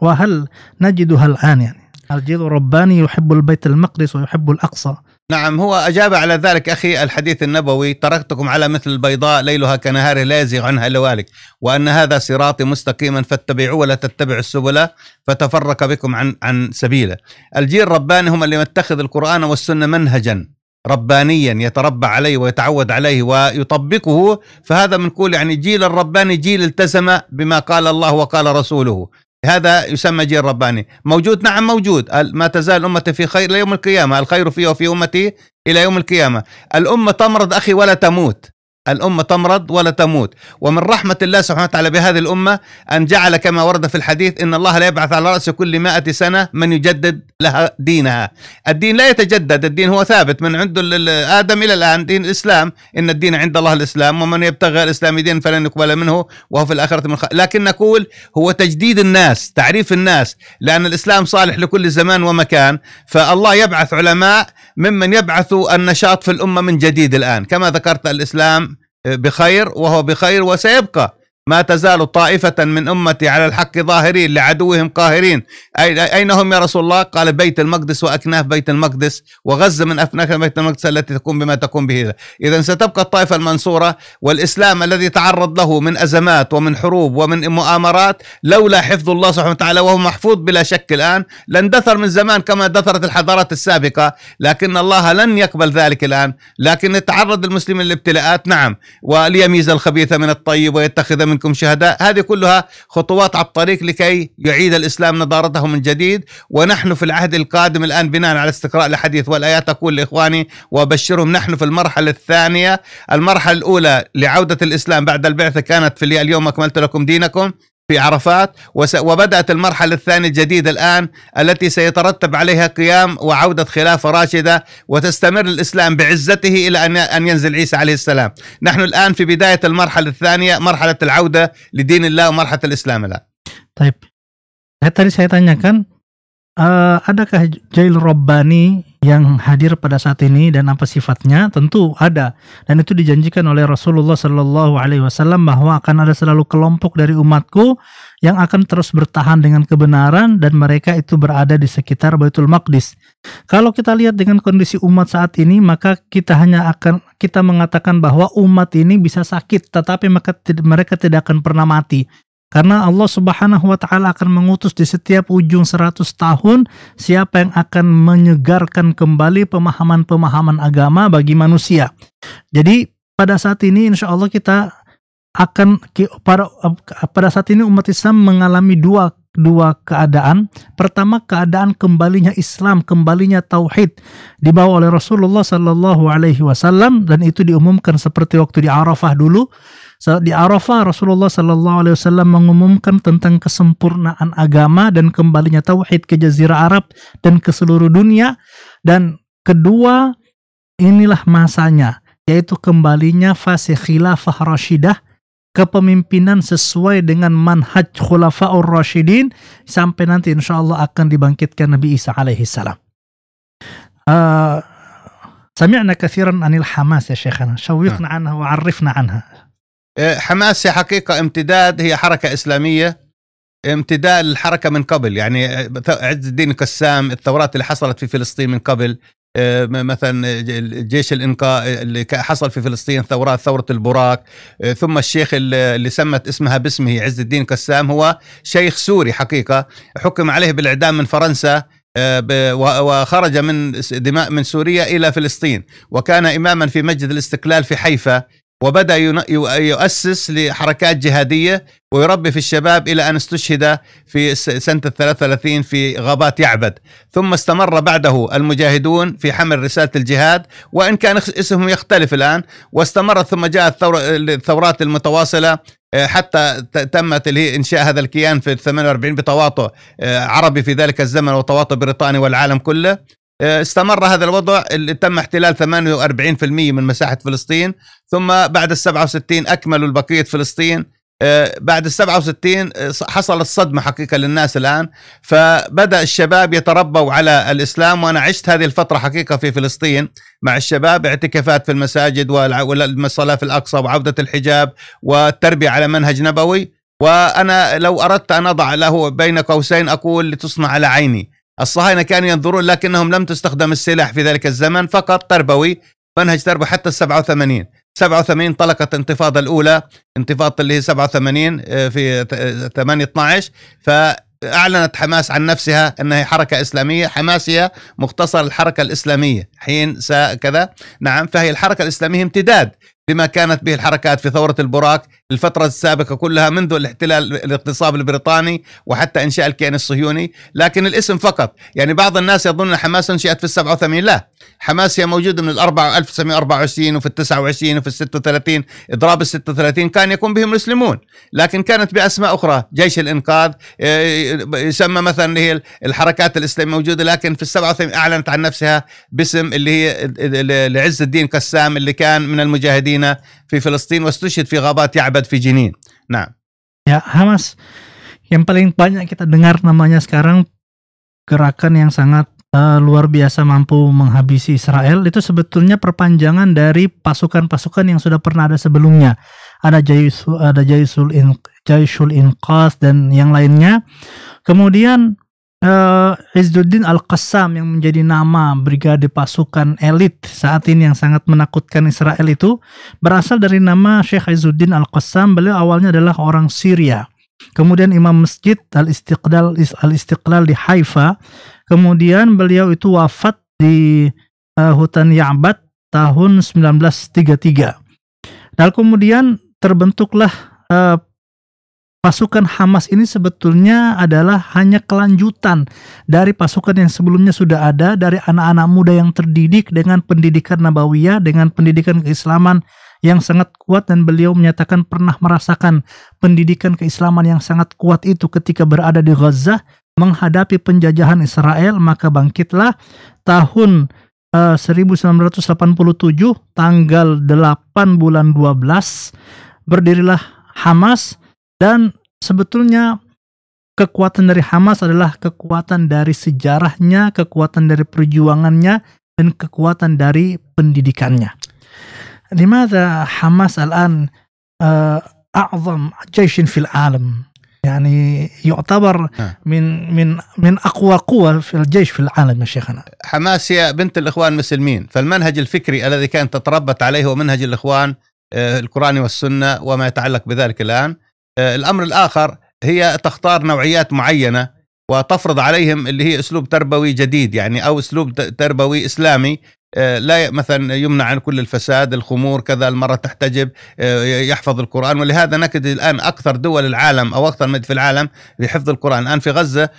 wa hal najidu hal an yani. Al jiri rabbani yuhibbul baitul maqdis wa yuhibbul aqsa نعم هو أجاب على ذلك أخي الحديث النبوي تركتكم على مثل البيضاء ليلها كنهار لا يزيغ عنها لوالك وأن هذا صراطي مستقيما فاتبعوه ولا تتبعوا السبل فتفرق بكم عن عن سبيله الجيل الرباني هم اللي متخذ القرآن والسنة منهجا ربانيا يتربى عليه ويتعود عليه ويطبقه فهذا بنقول يعني جيل الرباني جيل التزم بما قال الله وقال رسوله هذا يسمى جيل رباني موجود نعم موجود ما تزال أمتي في خير إلى يوم القيامة الخير في وفي أمتي إلى يوم القيامة الأمة تمرض أخي ولا تموت الأمة تمرض ولا تموت ومن رحمة الله سبحانه وتعالى بهذه الأمة أن جعل كما ورد في الحديث إن الله لا يبعث على رأس كل مائة سنة من يجدد لها دينها الدين لا يتجدد الدين هو ثابت من عند آدم إلى الآن دين الإسلام إن الدين عند الله الإسلام ومن يبتغي الإسلام دينا فلن يقبل منه وهو في الآخرة من خ... لكن نقول هو تجديد الناس تعريف الناس لأن الإسلام صالح لكل زمان ومكان فالله يبعث علماء ممن يبعث النشاط في الأمة من جديد الآن كما ذكرت الإسلام بخير وهو بخير وسيبقى ما تزال طائفة من أمتي على الحق ظاهرين لعدوهم قاهرين أين هم يا رسول الله قال بيت المقدس وأكناف بيت المقدس وغزة من أفناك بيت المقدس التي تقوم بما تقوم به إذا ستبقى الطائفة المنصورة والإسلام الذي تعرض له من أزمات ومن حروب ومن مؤامرات لولا حفظ الله سبحانه وتعالى وهو محفوظ بلا شك الآن لاندثر من زمان كما دثرت الحضارات السابقة لكن الله لن يقبل ذلك الآن لكن يتعرض المسلمين للابتلاءات نعم وليميز الخبيث من الطيب ويتخذ من منكم شهداء هذه كلها خطوات على الطريق لكي يعيد الإسلام نضارته من جديد ونحن في العهد القادم الآن بناء على استقراء الحديث والآيات أقول لإخواني وأبشرهم نحن في المرحلة الثانية المرحلة الأولى لعودة الإسلام بعد البعثة كانت في اليوم أكملت لكم دينكم في عرفات وبدأت المرحلة الثانية الجديدة الآن التي سيترتب عليها قيام وعودة خلافة راشدة وتستمر الإسلام بعزته إلى أن أن ينزل عيسى عليه السلام نحن الآن في بداية المرحلة الثانية مرحلة العودة لدين الله ومرحلة الإسلام الآن طيب saya tadi saya uh, adakah Jail Robbani yang hadir pada saat ini dan apa sifatnya? Tentu ada. Dan itu dijanjikan oleh Rasulullah Shallallahu Alaihi Wasallam bahwa akan ada selalu kelompok dari umatku yang akan terus bertahan dengan kebenaran dan mereka itu berada di sekitar Baitul Maqdis. Kalau kita lihat dengan kondisi umat saat ini, maka kita hanya akan kita mengatakan bahwa umat ini bisa sakit, tetapi mereka tidak akan pernah mati. Karena Allah Subhanahu wa taala akan mengutus di setiap ujung seratus tahun siapa yang akan menyegarkan kembali pemahaman-pemahaman agama bagi manusia. Jadi pada saat ini insya Allah kita akan pada saat ini umat Islam mengalami dua dua keadaan. Pertama keadaan kembalinya Islam, kembalinya tauhid dibawa oleh Rasulullah Shallallahu alaihi wasallam dan itu diumumkan seperti waktu di Arafah dulu saat di Arafah Rasulullah Sallallahu Alaihi Wasallam mengumumkan tentang kesempurnaan agama dan kembalinya tauhid ke Jazirah Arab dan ke seluruh dunia. Dan kedua inilah masanya yaitu kembalinya fase khilafah rasyidah kepemimpinan sesuai dengan manhaj khulafaur rasyidin sampai nanti insya Allah akan dibangkitkan Nabi Isa alaihi salam. Uh, سمعنا كثيرا عن الحماس يا شيخنا شوقنا عنها وعرفنا عنها إيه، حماس هي حقيقة امتداد هي حركة إسلامية امتداد الحركة من قبل يعني آه، عز الدين القسام الثورات اللي حصلت في فلسطين من قبل آه، مثلا جيش الانقاء اللي حصل في فلسطين ثورات ثوره البراق آه، ثم الشيخ اللي سمت اسمها باسمه عز الدين قسام هو شيخ سوري حقيقه حكم عليه بالاعدام من فرنسا وخرج من دماء من سوريا الى فلسطين وكان اماما في مسجد الاستقلال في حيفا وبدأ يؤسس لحركات جهادية ويربي في الشباب إلى أن استشهد في سنة 33 في غابات يعبد ثم استمر بعده المجاهدون في حمل رسالة الجهاد وإن كان اسمهم يختلف الآن واستمرت ثم جاءت الثورات المتواصلة آه، حتى تمت اللي انشاء هذا الكيان في 48 بتواطؤ آه، عربي في ذلك الزمن وتواطؤ بريطاني والعالم كله آه، استمر هذا الوضع اللي تم احتلال 48% من مساحة فلسطين ثم بعد ال 67 أكملوا بقية فلسطين آه، بعد ال 67 حصلت صدمة حقيقة للناس الآن فبدأ الشباب يتربوا على الإسلام وأنا عشت هذه الفترة حقيقة في فلسطين مع الشباب اعتكافات في المساجد والصلاة في الأقصى وعودة الحجاب والتربية على منهج نبوي وأنا لو أردت أن أضع له بين قوسين أقول لتصنع على عيني الصهاينة كانوا ينظرون لكنهم لم تستخدم السلاح في ذلك الزمن فقط تربوي منهج تربوي حتى ال 87 87 انطلقت الانتفاضة الأولى انتفاضة اللي هي 87 آه، في 8 12 ف اعلنت حماس عن نفسها انها حركه اسلاميه، حماس هي مختصر الحركه الاسلاميه حين كذا، نعم فهي الحركه الاسلاميه امتداد لما كانت به الحركات في ثوره البراك الفترة السابقة كلها منذ الاحتلال الاغتصاب البريطاني وحتى إنشاء الكيان الصهيوني لكن الاسم فقط يعني بعض الناس يظن حماس أنشئت في السبعة وثمانين لا حماس هي موجودة من الأربعة 1924 وفي التسعة وعشرين وفي الستة وثلاثين إضراب الستة وثلاثين كان يقوم بهم المسلمون لكن كانت بأسماء أخرى جيش الإنقاذ آه، يسمى مثلا اللي هي الحركات الإسلامية موجودة لكن في السبعة وثمانين أعلنت عن نفسها باسم اللي هي لعز الدين قسام اللي كان من المجاهدين في فلسطين واستشهد في غابات يعبد terlibat Fiji ini. Nah, ya Hamas yang paling banyak kita dengar namanya sekarang gerakan yang sangat uh, luar biasa mampu menghabisi Israel itu sebetulnya perpanjangan dari pasukan-pasukan yang sudah pernah ada sebelumnya. Ada Jaisul ada Jaisul in Jaisul Inqas dan yang lainnya. Kemudian uh, eh, Izzuddin Al-Qassam yang menjadi nama brigade pasukan elit saat ini yang sangat menakutkan Israel itu berasal dari nama Sheikh Izzuddin Al-Qassam. Beliau awalnya adalah orang Syria. Kemudian Imam Masjid Al-Istiqlal Al-Istiqlal di Haifa. Kemudian beliau itu wafat di uh, hutan Ya'bad tahun 1933. Dan kemudian terbentuklah uh, pasukan Hamas ini sebetulnya adalah hanya kelanjutan dari pasukan yang sebelumnya sudah ada dari anak-anak muda yang terdidik dengan pendidikan Nabawiyah dengan pendidikan keislaman yang sangat kuat dan beliau menyatakan pernah merasakan pendidikan keislaman yang sangat kuat itu ketika berada di Gaza menghadapi penjajahan Israel maka bangkitlah tahun 1987 eh, tanggal 8 bulan 12 berdirilah Hamas dan sebetulnya kekuatan dari Hamas adalah kekuatan dari sejarahnya, kekuatan dari perjuangannya, dan kekuatan dari pendidikannya. Dimana Hamas al-an uh, a'zam jaisin fil alam. Yani yu'tabar min min min aqwa quwa fil jaysh fil alam ya syekhana. Hamas ya bint al-ikhwan muslimin. Fal manhaj al-fikri alladhi kanat tatrabbat alayhi wa manhaj al-ikhwan eh, al-Qurani was-sunnah wa ma yata'allaq bidhalik al-an. آه، الامر الاخر هي تختار نوعيات معينه وتفرض عليهم اللي هي اسلوب تربوي جديد يعني او اسلوب تربوي اسلامي آه، لا مثلا يمنع عن كل الفساد الخمور كذا المرة تحتجب آه، يحفظ القرآن ولهذا نجد الآن أكثر دول العالم أو أكثر مد في العالم لحفظ القرآن الآن في غزة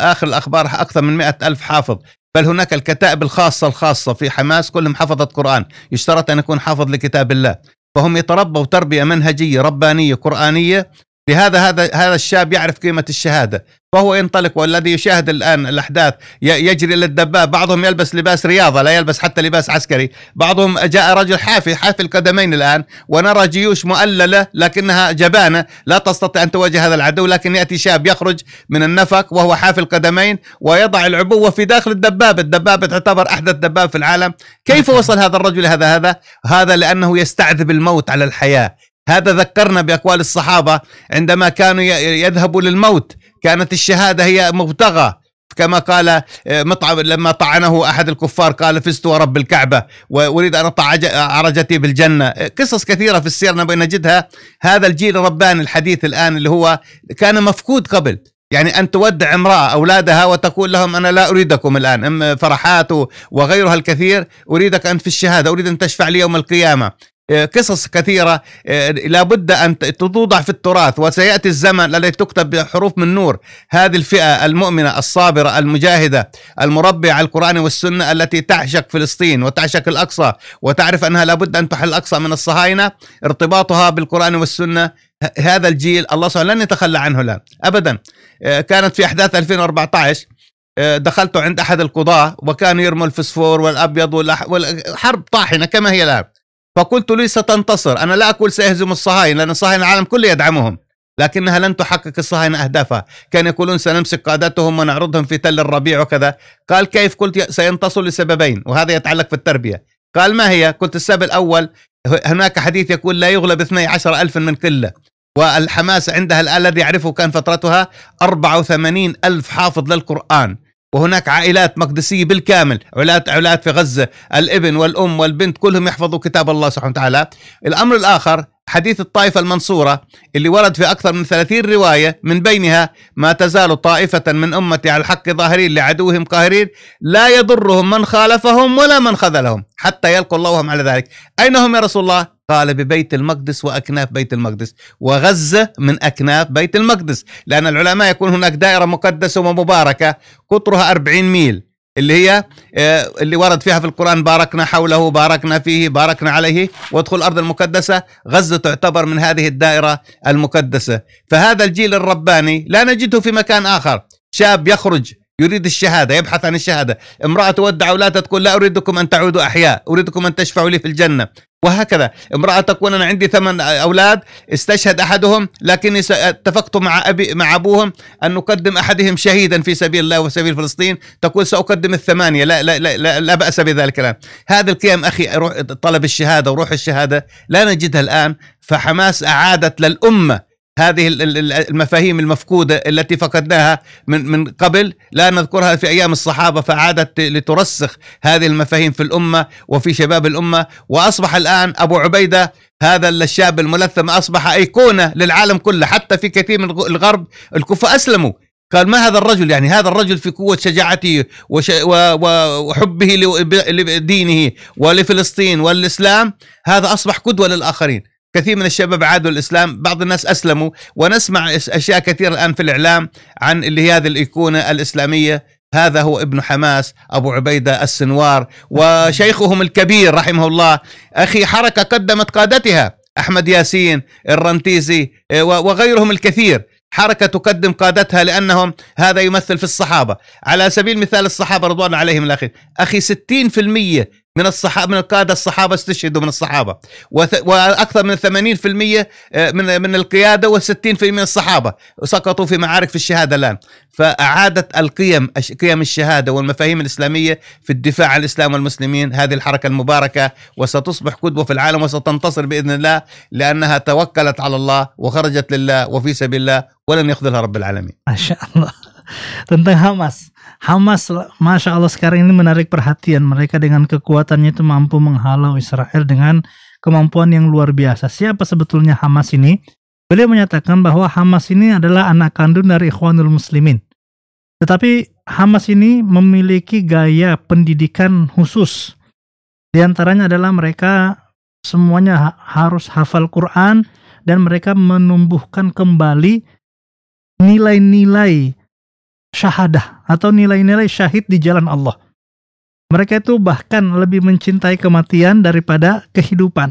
آخر الأخبار أكثر من مئة ألف حافظ بل هناك الكتائب الخاصة الخاصة في حماس كلهم حفظت قرآن يشترط أن يكون حافظ لكتاب الله فهم يتربوا تربية منهجية ربانية قرآنية لهذا هذا هذا الشاب يعرف قيمه الشهاده فهو ينطلق والذي يشاهد الان الاحداث يجري للدباب بعضهم يلبس لباس رياضه لا يلبس حتى لباس عسكري بعضهم جاء رجل حافي حافي القدمين الان ونرى جيوش مؤلله لكنها جبانه لا تستطيع ان تواجه هذا العدو لكن ياتي شاب يخرج من النفق وهو حافي القدمين ويضع العبوه في داخل الدباب الدبابه تعتبر احدث دباب في العالم كيف وصل هذا الرجل هذا هذا هذا لانه يستعذب الموت على الحياه هذا ذكرنا باقوال الصحابه عندما كانوا يذهبوا للموت كانت الشهاده هي مبتغى كما قال آه، مطعم لما طعنه احد الكفار قال فزت ورب الكعبه واريد ان اطع عرجتي آه، بالجنه آه، قصص كثيره في السير نبغى نجدها هذا الجيل الرباني الحديث الان اللي هو كان مفقود قبل يعني أن تودع امرأة أولادها وتقول لهم أنا لا أريدكم الآن أم فرحات وغيرها الكثير أريدك أنت في الشهادة أريد أن تشفع لي يوم القيامة آه، قصص كثيرة آه، لابد أن توضع في التراث وسيأتي الزمن الذي تكتب بحروف من نور هذه الفئة المؤمنة الصابرة المجاهدة المربعة القرآن والسنة التي تعشق فلسطين وتعشق الأقصى وتعرف أنها لابد أن تحل الأقصى من الصهاينة ارتباطها بالقرآن والسنة هذا الجيل الله سبحانه لن يتخلى عنه الآن أبدا آه، كانت في أحداث 2014 دخلت عند أحد القضاة وكانوا يرموا الفسفور والأبيض والحرب طاحنة كما هي الآن فقلت لي ستنتصر أنا لا أقول سيهزم الصهاينة لأن الصهاينة العالم كله يدعمهم لكنها لن تحقق الصهاينة أهدافها كان يقولون سنمسك قادتهم ونعرضهم في تل الربيع وكذا قال كيف قلت سينتصر لسببين وهذا يتعلق في التربية قال ما هي قلت السبب الأول هناك حديث يقول لا يغلب 12 ألف من قلة والحماس عندها الآن الذي يعرفه كان فترتها 84 ألف حافظ للقرآن وهناك عائلات مقدسية بالكامل عائلات عائلات في غزة الابن والأم والبنت كلهم يحفظوا كتاب الله سبحانه وتعالى الأمر الآخر حديث الطائفة المنصورة اللي ورد في أكثر من ثلاثين رواية من بينها ما تزال طائفة من أمتي على الحق ظاهرين لعدوهم قاهرين لا يضرهم من خالفهم ولا من خذلهم حتى يلقوا الله على ذلك أين هم يا رسول الله قال ببيت المقدس واكناف بيت المقدس وغزه من اكناف بيت المقدس لان العلماء يكون هناك دائره مقدسه ومباركه قطرها 40 ميل اللي هي آه، اللي ورد فيها في القرآن باركنا حوله باركنا فيه باركنا عليه وادخل الأرض المقدسة غزة تعتبر من هذه الدائرة المقدسة فهذا الجيل الرباني لا نجده في مكان آخر شاب يخرج يريد الشهادة يبحث عن الشهادة امرأة تودع أولادها تقول لا أريدكم أن تعودوا أحياء أريدكم أن تشفعوا لي في الجنة وهكذا امرأة تقول أنا عندي ثمان أولاد استشهد أحدهم لكني اتفقت مع أبي مع أبوهم أن نقدم أحدهم شهيدا في سبيل الله وسبيل فلسطين تقول سأقدم الثمانية لا لا لا, لا, لا بأس بذلك الآن هذا القيم أخي روح طلب الشهادة وروح الشهادة لا نجدها الآن فحماس أعادت للأمة هذه المفاهيم المفقودة التي فقدناها من من قبل لا نذكرها في أيام الصحابة فعادت لترسخ هذه المفاهيم في الأمة وفي شباب الأمة وأصبح الآن أبو عبيدة هذا الشاب الملثم أصبح أيقونة للعالم كله حتى في كثير من الغرب الكفة أسلموا قال ما هذا الرجل يعني هذا الرجل في قوة شجاعته وش وحبه لدينه ولفلسطين والإسلام هذا أصبح قدوة للآخرين كثير من الشباب عادوا الاسلام بعض الناس اسلموا ونسمع اشياء كثيره الان في الاعلام عن اللي هي هذه الايقونه الاسلاميه هذا هو ابن حماس ابو عبيده السنوار وشيخهم الكبير رحمه الله اخي حركه قدمت قادتها احمد ياسين الرنتيزي آه، وغيرهم الكثير حركة تقدم قادتها لأنهم هذا يمثل في الصحابة على سبيل المثال الصحابة رضوان عليهم الأخير أخي 60% من الصحابه من القاده الصحابه استشهدوا من الصحابه واكثر من 80% آه، من من القياده و60% من الصحابه سقطوا في معارك في الشهاده الان فاعادت القيم قيم الشهاده والمفاهيم الاسلاميه في الدفاع عن الاسلام والمسلمين هذه الحركه المباركه وستصبح قدوه في العالم وستنتصر باذن الله لانها توكلت على الله وخرجت لله وفي سبيل الله ولن يخذلها رب العالمين ما شاء الله tentang Hamas Hamas, masya Allah sekarang ini menarik perhatian mereka dengan kekuatannya itu mampu menghalau Israel dengan kemampuan yang luar biasa. Siapa sebetulnya Hamas ini? Beliau menyatakan bahwa Hamas ini adalah anak kandung dari Ikhwanul Muslimin. Tetapi Hamas ini memiliki gaya pendidikan khusus. Di antaranya adalah mereka semuanya harus hafal Quran dan mereka menumbuhkan kembali nilai-nilai syahadah atau nilai-nilai syahid di jalan Allah. Mereka itu bahkan lebih mencintai kematian daripada kehidupan.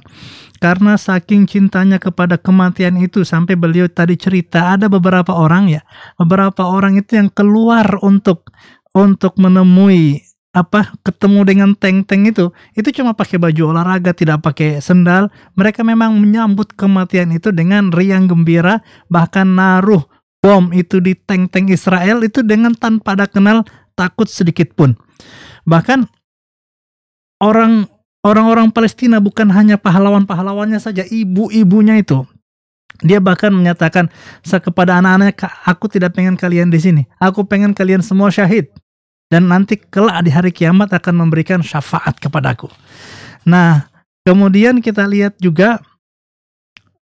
Karena saking cintanya kepada kematian itu sampai beliau tadi cerita ada beberapa orang ya, beberapa orang itu yang keluar untuk untuk menemui apa ketemu dengan teng teng itu itu cuma pakai baju olahraga tidak pakai sendal mereka memang menyambut kematian itu dengan riang gembira bahkan naruh bom itu di tank-tank Israel itu dengan tanpa ada kenal takut sedikit pun. Bahkan orang orang-orang Palestina bukan hanya pahlawan-pahlawannya saja, ibu-ibunya itu. Dia bahkan menyatakan kepada anak-anaknya, aku tidak pengen kalian di sini. Aku pengen kalian semua syahid. Dan nanti kelak di hari kiamat akan memberikan syafaat kepadaku. Nah, kemudian kita lihat juga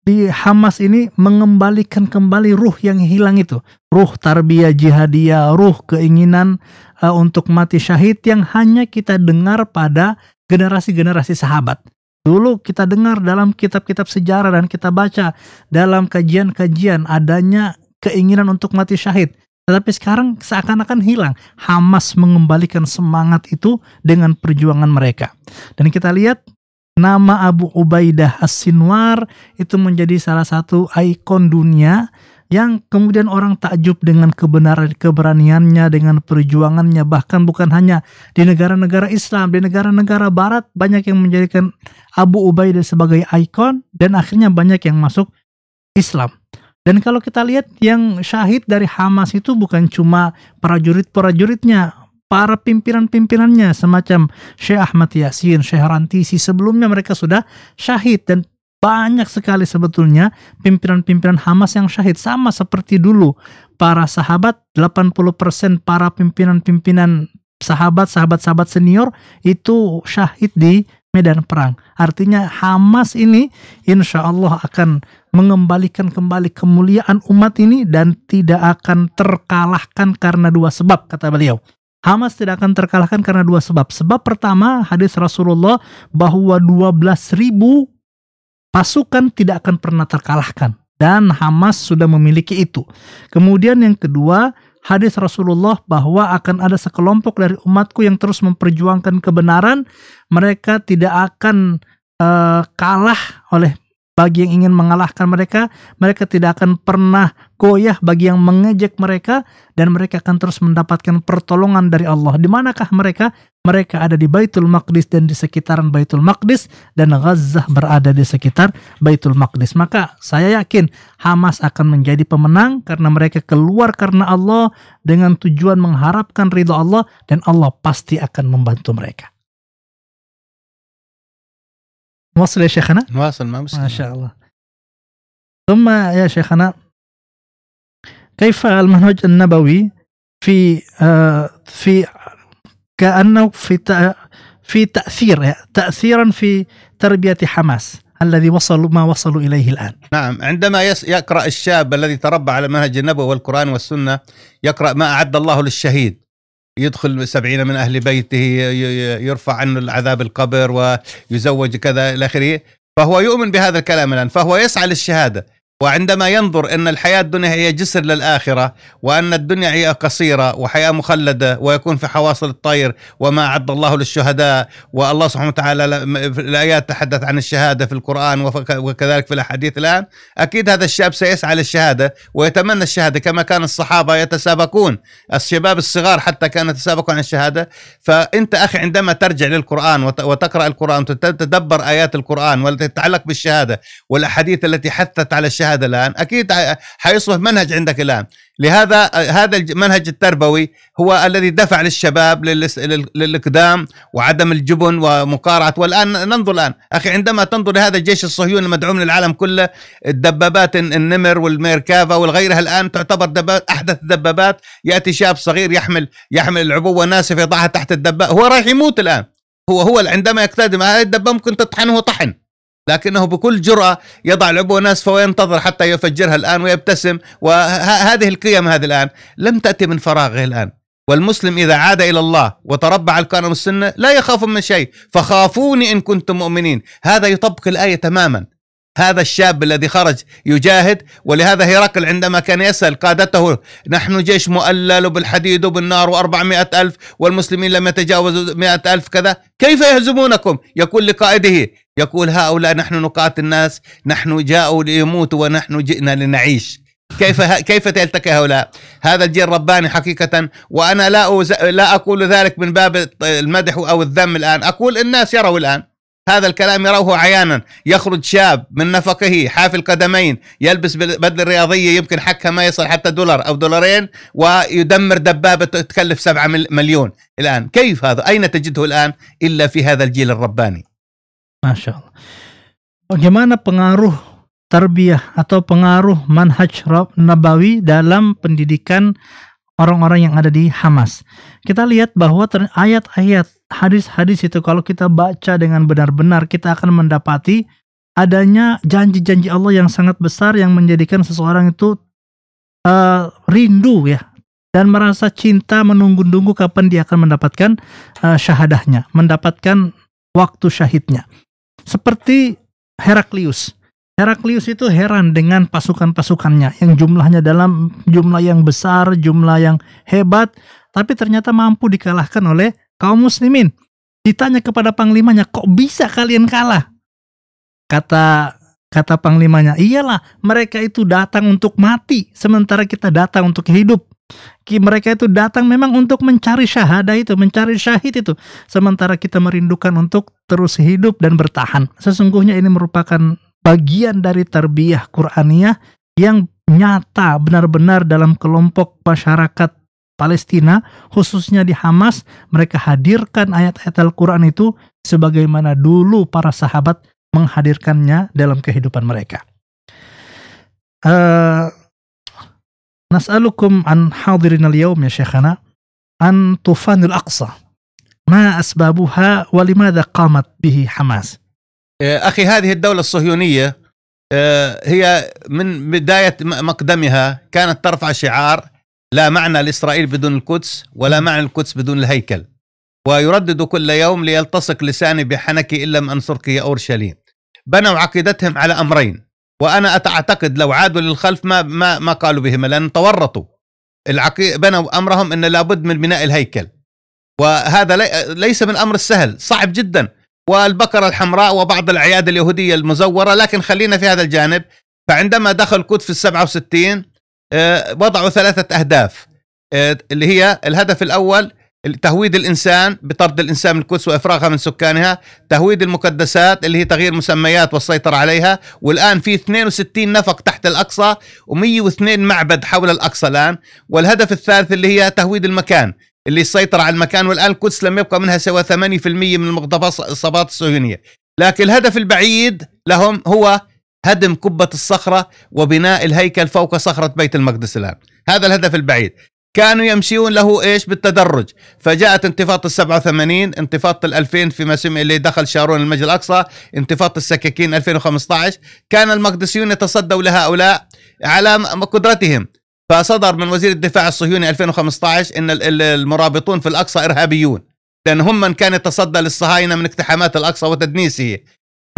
di Hamas ini mengembalikan kembali ruh yang hilang itu, ruh tarbiyah jihadiyah, ruh keinginan uh, untuk mati syahid yang hanya kita dengar pada generasi-generasi sahabat. Dulu kita dengar dalam kitab-kitab sejarah dan kita baca dalam kajian-kajian adanya keinginan untuk mati syahid. Tetapi sekarang seakan-akan hilang. Hamas mengembalikan semangat itu dengan perjuangan mereka. Dan kita lihat Nama Abu Ubaidah As-Sinwar itu menjadi salah satu ikon dunia yang kemudian orang takjub dengan kebenaran keberaniannya dengan perjuangannya bahkan bukan hanya di negara-negara Islam di negara-negara barat banyak yang menjadikan Abu Ubaidah sebagai ikon dan akhirnya banyak yang masuk Islam dan kalau kita lihat yang syahid dari Hamas itu bukan cuma prajurit-prajuritnya para pimpinan-pimpinannya semacam Syekh Ahmad Yasin, Syekh Rantisi sebelumnya mereka sudah syahid dan banyak sekali sebetulnya pimpinan-pimpinan Hamas yang syahid sama seperti dulu para sahabat 80% para pimpinan-pimpinan sahabat-sahabat-sahabat senior itu syahid di medan perang. Artinya Hamas ini insya Allah akan mengembalikan kembali kemuliaan umat ini dan tidak akan terkalahkan karena dua sebab kata beliau. Hamas tidak akan terkalahkan karena dua sebab. Sebab pertama, hadis Rasulullah bahwa ribu pasukan tidak akan pernah terkalahkan dan Hamas sudah memiliki itu. Kemudian yang kedua, hadis Rasulullah bahwa akan ada sekelompok dari umatku yang terus memperjuangkan kebenaran, mereka tidak akan uh, kalah oleh bagi yang ingin mengalahkan mereka, mereka tidak akan pernah goyah bagi yang mengejek mereka dan mereka akan terus mendapatkan pertolongan dari Allah. Di manakah mereka? Mereka ada di Baitul Maqdis dan di sekitaran Baitul Maqdis dan Gaza berada di sekitar Baitul Maqdis. Maka saya yakin Hamas akan menjadi pemenang karena mereka keluar karena Allah dengan tujuan mengharapkan ridho Allah dan Allah pasti akan membantu mereka. نواصل يا شيخنا نواصل ما مشكلة ما شاء الله ثم يا شيخنا كيف المنهج النبوي في آه، في كأنه في في تأثير تأثيرا في تربية حماس الذي وصلوا ما وصلوا إليه الآن نعم عندما يقرأ الشاب الذي تربى على منهج النبوة والقرآن والسنة يقرأ ما أعد الله للشهيد يدخل سبعين من أهل بيته يرفع عنه العذاب القبر ويزوج كذا إلى آخره فهو يؤمن بهذا الكلام الآن فهو يسعى للشهادة وعندما ينظر أن الحياة الدنيا هي جسر للآخرة وأن الدنيا هي قصيرة وحياة مخلدة ويكون في حواصل الطير وما أعد الله للشهداء والله سبحانه وتعالى في الآيات تحدث عن الشهادة في القرآن وكذلك في الأحاديث الآن أكيد هذا الشاب سيسعى للشهادة ويتمنى الشهادة كما كان الصحابة يتسابقون الشباب الصغار حتى كانوا يتسابقون عن الشهادة فأنت أخي عندما ترجع للقرآن وتقرأ القرآن وتتدبر آيات القرآن والتي تتعلق بالشهادة والأحاديث التي حثت على الشهادة هذا الان اكيد حيصبح منهج عندك الان لهذا هذا المنهج التربوي هو الذي دفع للشباب للاقدام وعدم الجبن ومقارعه والان ننظر الان اخي عندما تنظر لهذا الجيش الصهيوني المدعوم للعالم كله الدبابات النمر والميركافا والغيرها الان تعتبر دبابات احدث الدبابات ياتي شاب صغير يحمل يحمل العبوه ناسفه يضعها تحت الدبابه هو رايح يموت الان هو هو عندما يقتدم هذه الدبابه ممكن تطحنه طحن لكنه بكل جرأة يضع العبوة ناسفة وينتظر حتى يفجرها الآن ويبتسم وهذه القيم هذه الآن لم تأتي من فراغه الآن والمسلم إذا عاد إلى الله وتربع على القانون والسنة لا يخاف من شيء فخافوني إن كنتم مؤمنين هذا يطبق الآية تماما هذا الشاب الذي خرج يجاهد ولهذا هرقل عندما كان يسأل قادته نحن جيش مؤلل بالحديد وبالنار وأربعمائة ألف والمسلمين لم يتجاوزوا مائة ألف كذا كيف يهزمونكم يقول لقائده يقول هؤلاء نحن نقاط الناس نحن جاءوا ليموتوا ونحن جئنا لنعيش كيف كيف تلتقي هؤلاء؟ هذا الجيل الرباني حقيقه وانا لا لا اقول ذلك من باب المدح او الذم الان، اقول الناس يروا الان هذا الكلام يروه عيانا، يخرج شاب من نفقه حافي قدمين، يلبس بدله رياضيه يمكن حقها ما يصل حتى دولار او دولارين ويدمر دبابه تكلف 7 مليون الان، كيف هذا؟ اين تجده الان الا في هذا الجيل الرباني؟ Masya Allah. Bagaimana pengaruh terbiah atau pengaruh manhaj nabawi dalam pendidikan orang-orang yang ada di Hamas? Kita lihat bahwa ayat-ayat hadis-hadis itu kalau kita baca dengan benar-benar kita akan mendapati adanya janji-janji Allah yang sangat besar yang menjadikan seseorang itu uh, rindu ya dan merasa cinta menunggu nunggu kapan dia akan mendapatkan uh, syahadahnya, mendapatkan waktu syahidnya. Seperti Heraklius. Heraklius itu heran dengan pasukan-pasukannya yang jumlahnya dalam jumlah yang besar, jumlah yang hebat, tapi ternyata mampu dikalahkan oleh kaum muslimin. Ditanya kepada panglimanya, "Kok bisa kalian kalah?" Kata kata panglimanya, "Iyalah, mereka itu datang untuk mati, sementara kita datang untuk hidup." mereka itu datang memang untuk mencari syahada itu, mencari syahid itu. Sementara kita merindukan untuk terus hidup dan bertahan. Sesungguhnya ini merupakan bagian dari terbiah Qur'aniyah yang nyata benar-benar dalam kelompok masyarakat Palestina, khususnya di Hamas, mereka hadirkan ayat-ayat Al-Quran itu sebagaimana dulu para sahabat menghadirkannya dalam kehidupan mereka. Uh, نسألكم عن حاضرنا اليوم يا شيخنا عن طوفان الأقصى ما أسبابها ولماذا قامت به حماس آه، أخي هذه الدولة الصهيونية آه، هي من بداية مقدمها كانت ترفع شعار لا معنى لإسرائيل بدون القدس ولا معنى القدس بدون الهيكل ويردد كل يوم ليلتصق لساني بحنكي إن لم أنصرك يا أورشليم بنوا عقيدتهم على أمرين وانا اعتقد لو عادوا للخلف ما ما ما قالوا بهم لان تورطوا العقي بنوا امرهم ان لابد من بناء الهيكل وهذا لي ليس من امر السهل صعب جدا والبقره الحمراء وبعض الاعياد اليهوديه المزوره لكن خلينا في هذا الجانب فعندما دخل كوت في السبعة وستين آه، وضعوا ثلاثة أهداف آه، اللي هي الهدف الأول تهويد الانسان بطرد الانسان من القدس وافراغها من سكانها، تهويد المقدسات اللي هي تغيير مسميات والسيطره عليها، والان في 62 نفق تحت الاقصى و102 معبد حول الاقصى الان، والهدف الثالث اللي هي تهويد المكان، اللي السيطره على المكان والان القدس لم يبقى منها سوى 8% من المغتصبات الصهيونيه، لكن الهدف البعيد لهم هو هدم قبه الصخره وبناء الهيكل فوق صخره بيت المقدس الان، هذا الهدف البعيد، كانوا يمشون له ايش بالتدرج فجاءت انتفاضه ال 87 انتفاضه ال 2000 فيما سمي اللي دخل شارون المسجد الاقصى انتفاضه السكاكين 2015 كان المقدسيون يتصدوا لهؤلاء على قدرتهم فصدر من وزير الدفاع الصهيوني 2015 ان المرابطون في الاقصى ارهابيون لان هم من كان يتصدى للصهاينه من اقتحامات الاقصى وتدنيسه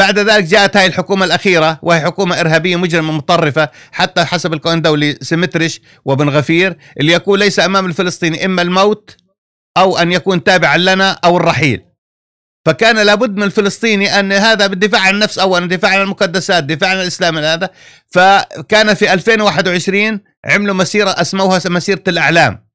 بعد ذلك جاءت هاي الحكومة الأخيرة وهي حكومة إرهابية مجرمة متطرفة حتى حسب القانون الدولي سمترش وبن غفير اللي يقول ليس أمام الفلسطيني إما الموت أو أن يكون تابعا لنا أو الرحيل فكان لابد من الفلسطيني أن هذا بالدفاع عن النفس أولا الدفاع عن المقدسات الدفاع عن الإسلام هذا فكان في 2021 عملوا مسيرة أسموها مسيرة الأعلام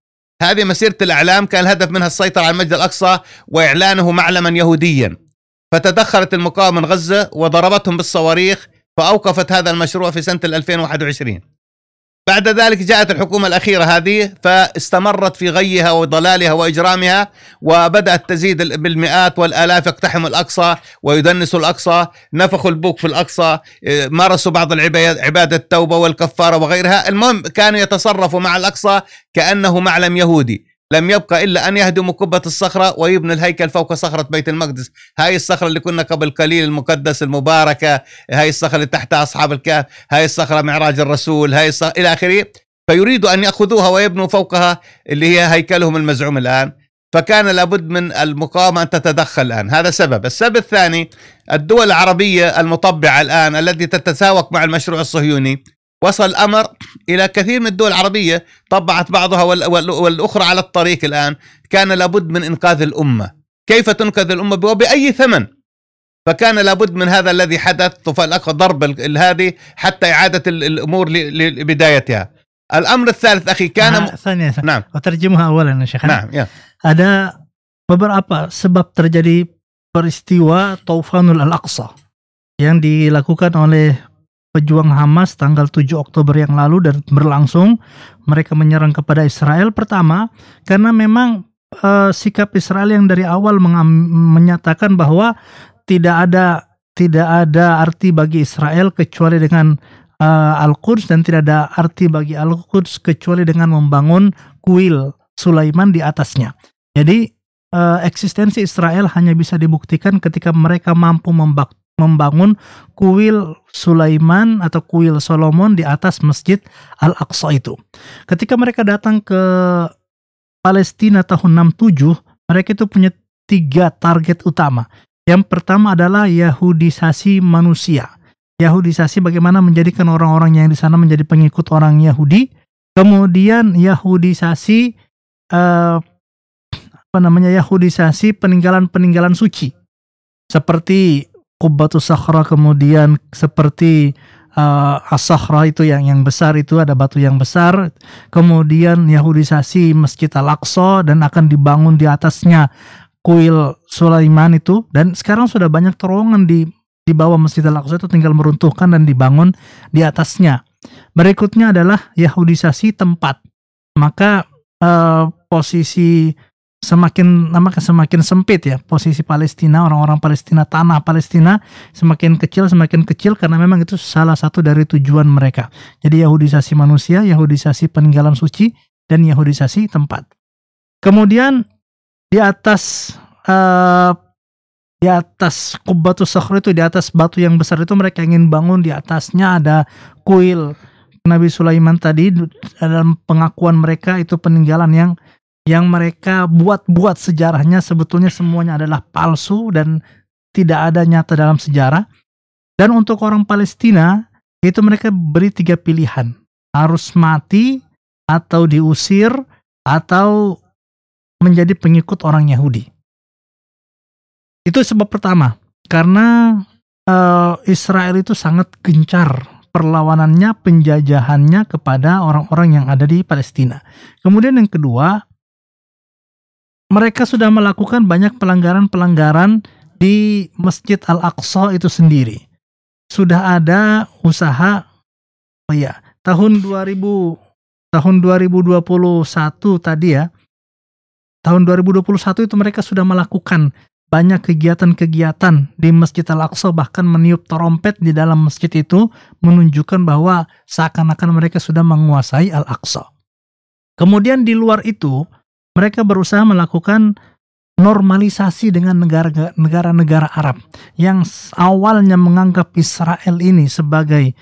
هذه مسيرة الأعلام كان الهدف منها السيطرة على المسجد الأقصى وإعلانه معلما يهوديا فتدخلت المقاومة من غزة وضربتهم بالصواريخ فأوقفت هذا المشروع في سنة 2021 بعد ذلك جاءت الحكومة الأخيرة هذه فاستمرت في غيها وضلالها وإجرامها وبدأت تزيد بالمئات والآلاف يقتحموا الأقصى ويدنسوا الأقصى نفخوا البوك في الأقصى آه، مارسوا بعض عبادة التوبة والكفارة وغيرها المهم كانوا يتصرفوا مع الأقصى كأنه معلم يهودي لم يبقى إلا أن يهدموا قبة الصخرة ويبنوا الهيكل فوق صخرة بيت المقدس هاي الصخرة اللي كنا قبل قليل المقدس المباركة هاي الصخرة اللي تحتها أصحاب الكهف هاي الصخرة معراج الرسول هاي الصخرة إلى آخره فيريد أن يأخذوها ويبنوا فوقها اللي هي هيكلهم المزعوم الآن فكان لابد من المقاومة أن تتدخل الآن هذا سبب السبب الثاني الدول العربية المطبعة الآن التي تتساوق مع المشروع الصهيوني وصل الأمر إلى كثير من الدول العربية طبعت بعضها والأخرى على الطريق الآن كان لابد من إنقاذ الأمة كيف تنقذ الأمة وبأي ثمن فكان لابد من هذا الذي حدث طوفان الأقصى ضرب هذه حتى إعادة الأمور لبدايتها الأمر الثالث أخي كان م... ثانية نعم أترجمها أولا يا شيخ نعم يا. ada beberapa sebab terjadi peristiwa Taufanul Al-Aqsa yang dilakukan oleh pejuang Hamas tanggal 7 Oktober yang lalu dan berlangsung mereka menyerang kepada Israel pertama karena memang uh, sikap Israel yang dari awal menyatakan bahwa tidak ada tidak ada arti bagi Israel kecuali dengan uh, Al-Quds dan tidak ada arti bagi Al-Quds kecuali dengan membangun kuil Sulaiman di atasnya. Jadi uh, eksistensi Israel hanya bisa dibuktikan ketika mereka mampu membangun kuil Sulaiman atau kuil Solomon di atas Masjid Al-Aqsa itu. Ketika mereka datang ke Palestina tahun 67, mereka itu punya tiga target utama. Yang pertama adalah Yahudisasi manusia. Yahudisasi bagaimana menjadikan orang-orang yang di sana menjadi pengikut orang Yahudi. Kemudian Yahudisasi eh, apa namanya Yahudisasi peninggalan-peninggalan suci. Seperti kubatu Sakhra kemudian seperti uh, itu yang yang besar itu ada batu yang besar kemudian Yahudisasi Masjid Al-Aqsa dan akan dibangun di atasnya kuil Sulaiman itu dan sekarang sudah banyak terowongan di di bawah Masjid Al-Aqsa itu tinggal meruntuhkan dan dibangun di atasnya. Berikutnya adalah Yahudisasi tempat. Maka uh, posisi semakin namanya semakin sempit ya posisi Palestina orang-orang Palestina tanah Palestina semakin kecil semakin kecil karena memang itu salah satu dari tujuan mereka jadi Yahudisasi manusia Yahudisasi peninggalan suci dan Yahudisasi tempat kemudian di atas uh, di atas kubatu sakhur itu di atas batu yang besar itu mereka ingin bangun di atasnya ada kuil Nabi Sulaiman tadi dalam pengakuan mereka itu peninggalan yang yang mereka buat-buat sejarahnya sebetulnya semuanya adalah palsu dan tidak ada nyata dalam sejarah. Dan untuk orang Palestina itu mereka beri tiga pilihan. Harus mati atau diusir atau menjadi pengikut orang Yahudi. Itu sebab pertama. Karena uh, Israel itu sangat gencar perlawanannya, penjajahannya kepada orang-orang yang ada di Palestina. Kemudian yang kedua, mereka sudah melakukan banyak pelanggaran-pelanggaran di Masjid Al-Aqsa itu sendiri. Sudah ada usaha oh ya, tahun 2000 tahun 2021 tadi ya. Tahun 2021 itu mereka sudah melakukan banyak kegiatan-kegiatan di Masjid Al-Aqsa bahkan meniup trompet di dalam masjid itu menunjukkan bahwa seakan-akan mereka sudah menguasai Al-Aqsa. Kemudian di luar itu, mereka berusaha melakukan normalisasi dengan negara-negara Arab yang awalnya menganggap Israel ini sebagai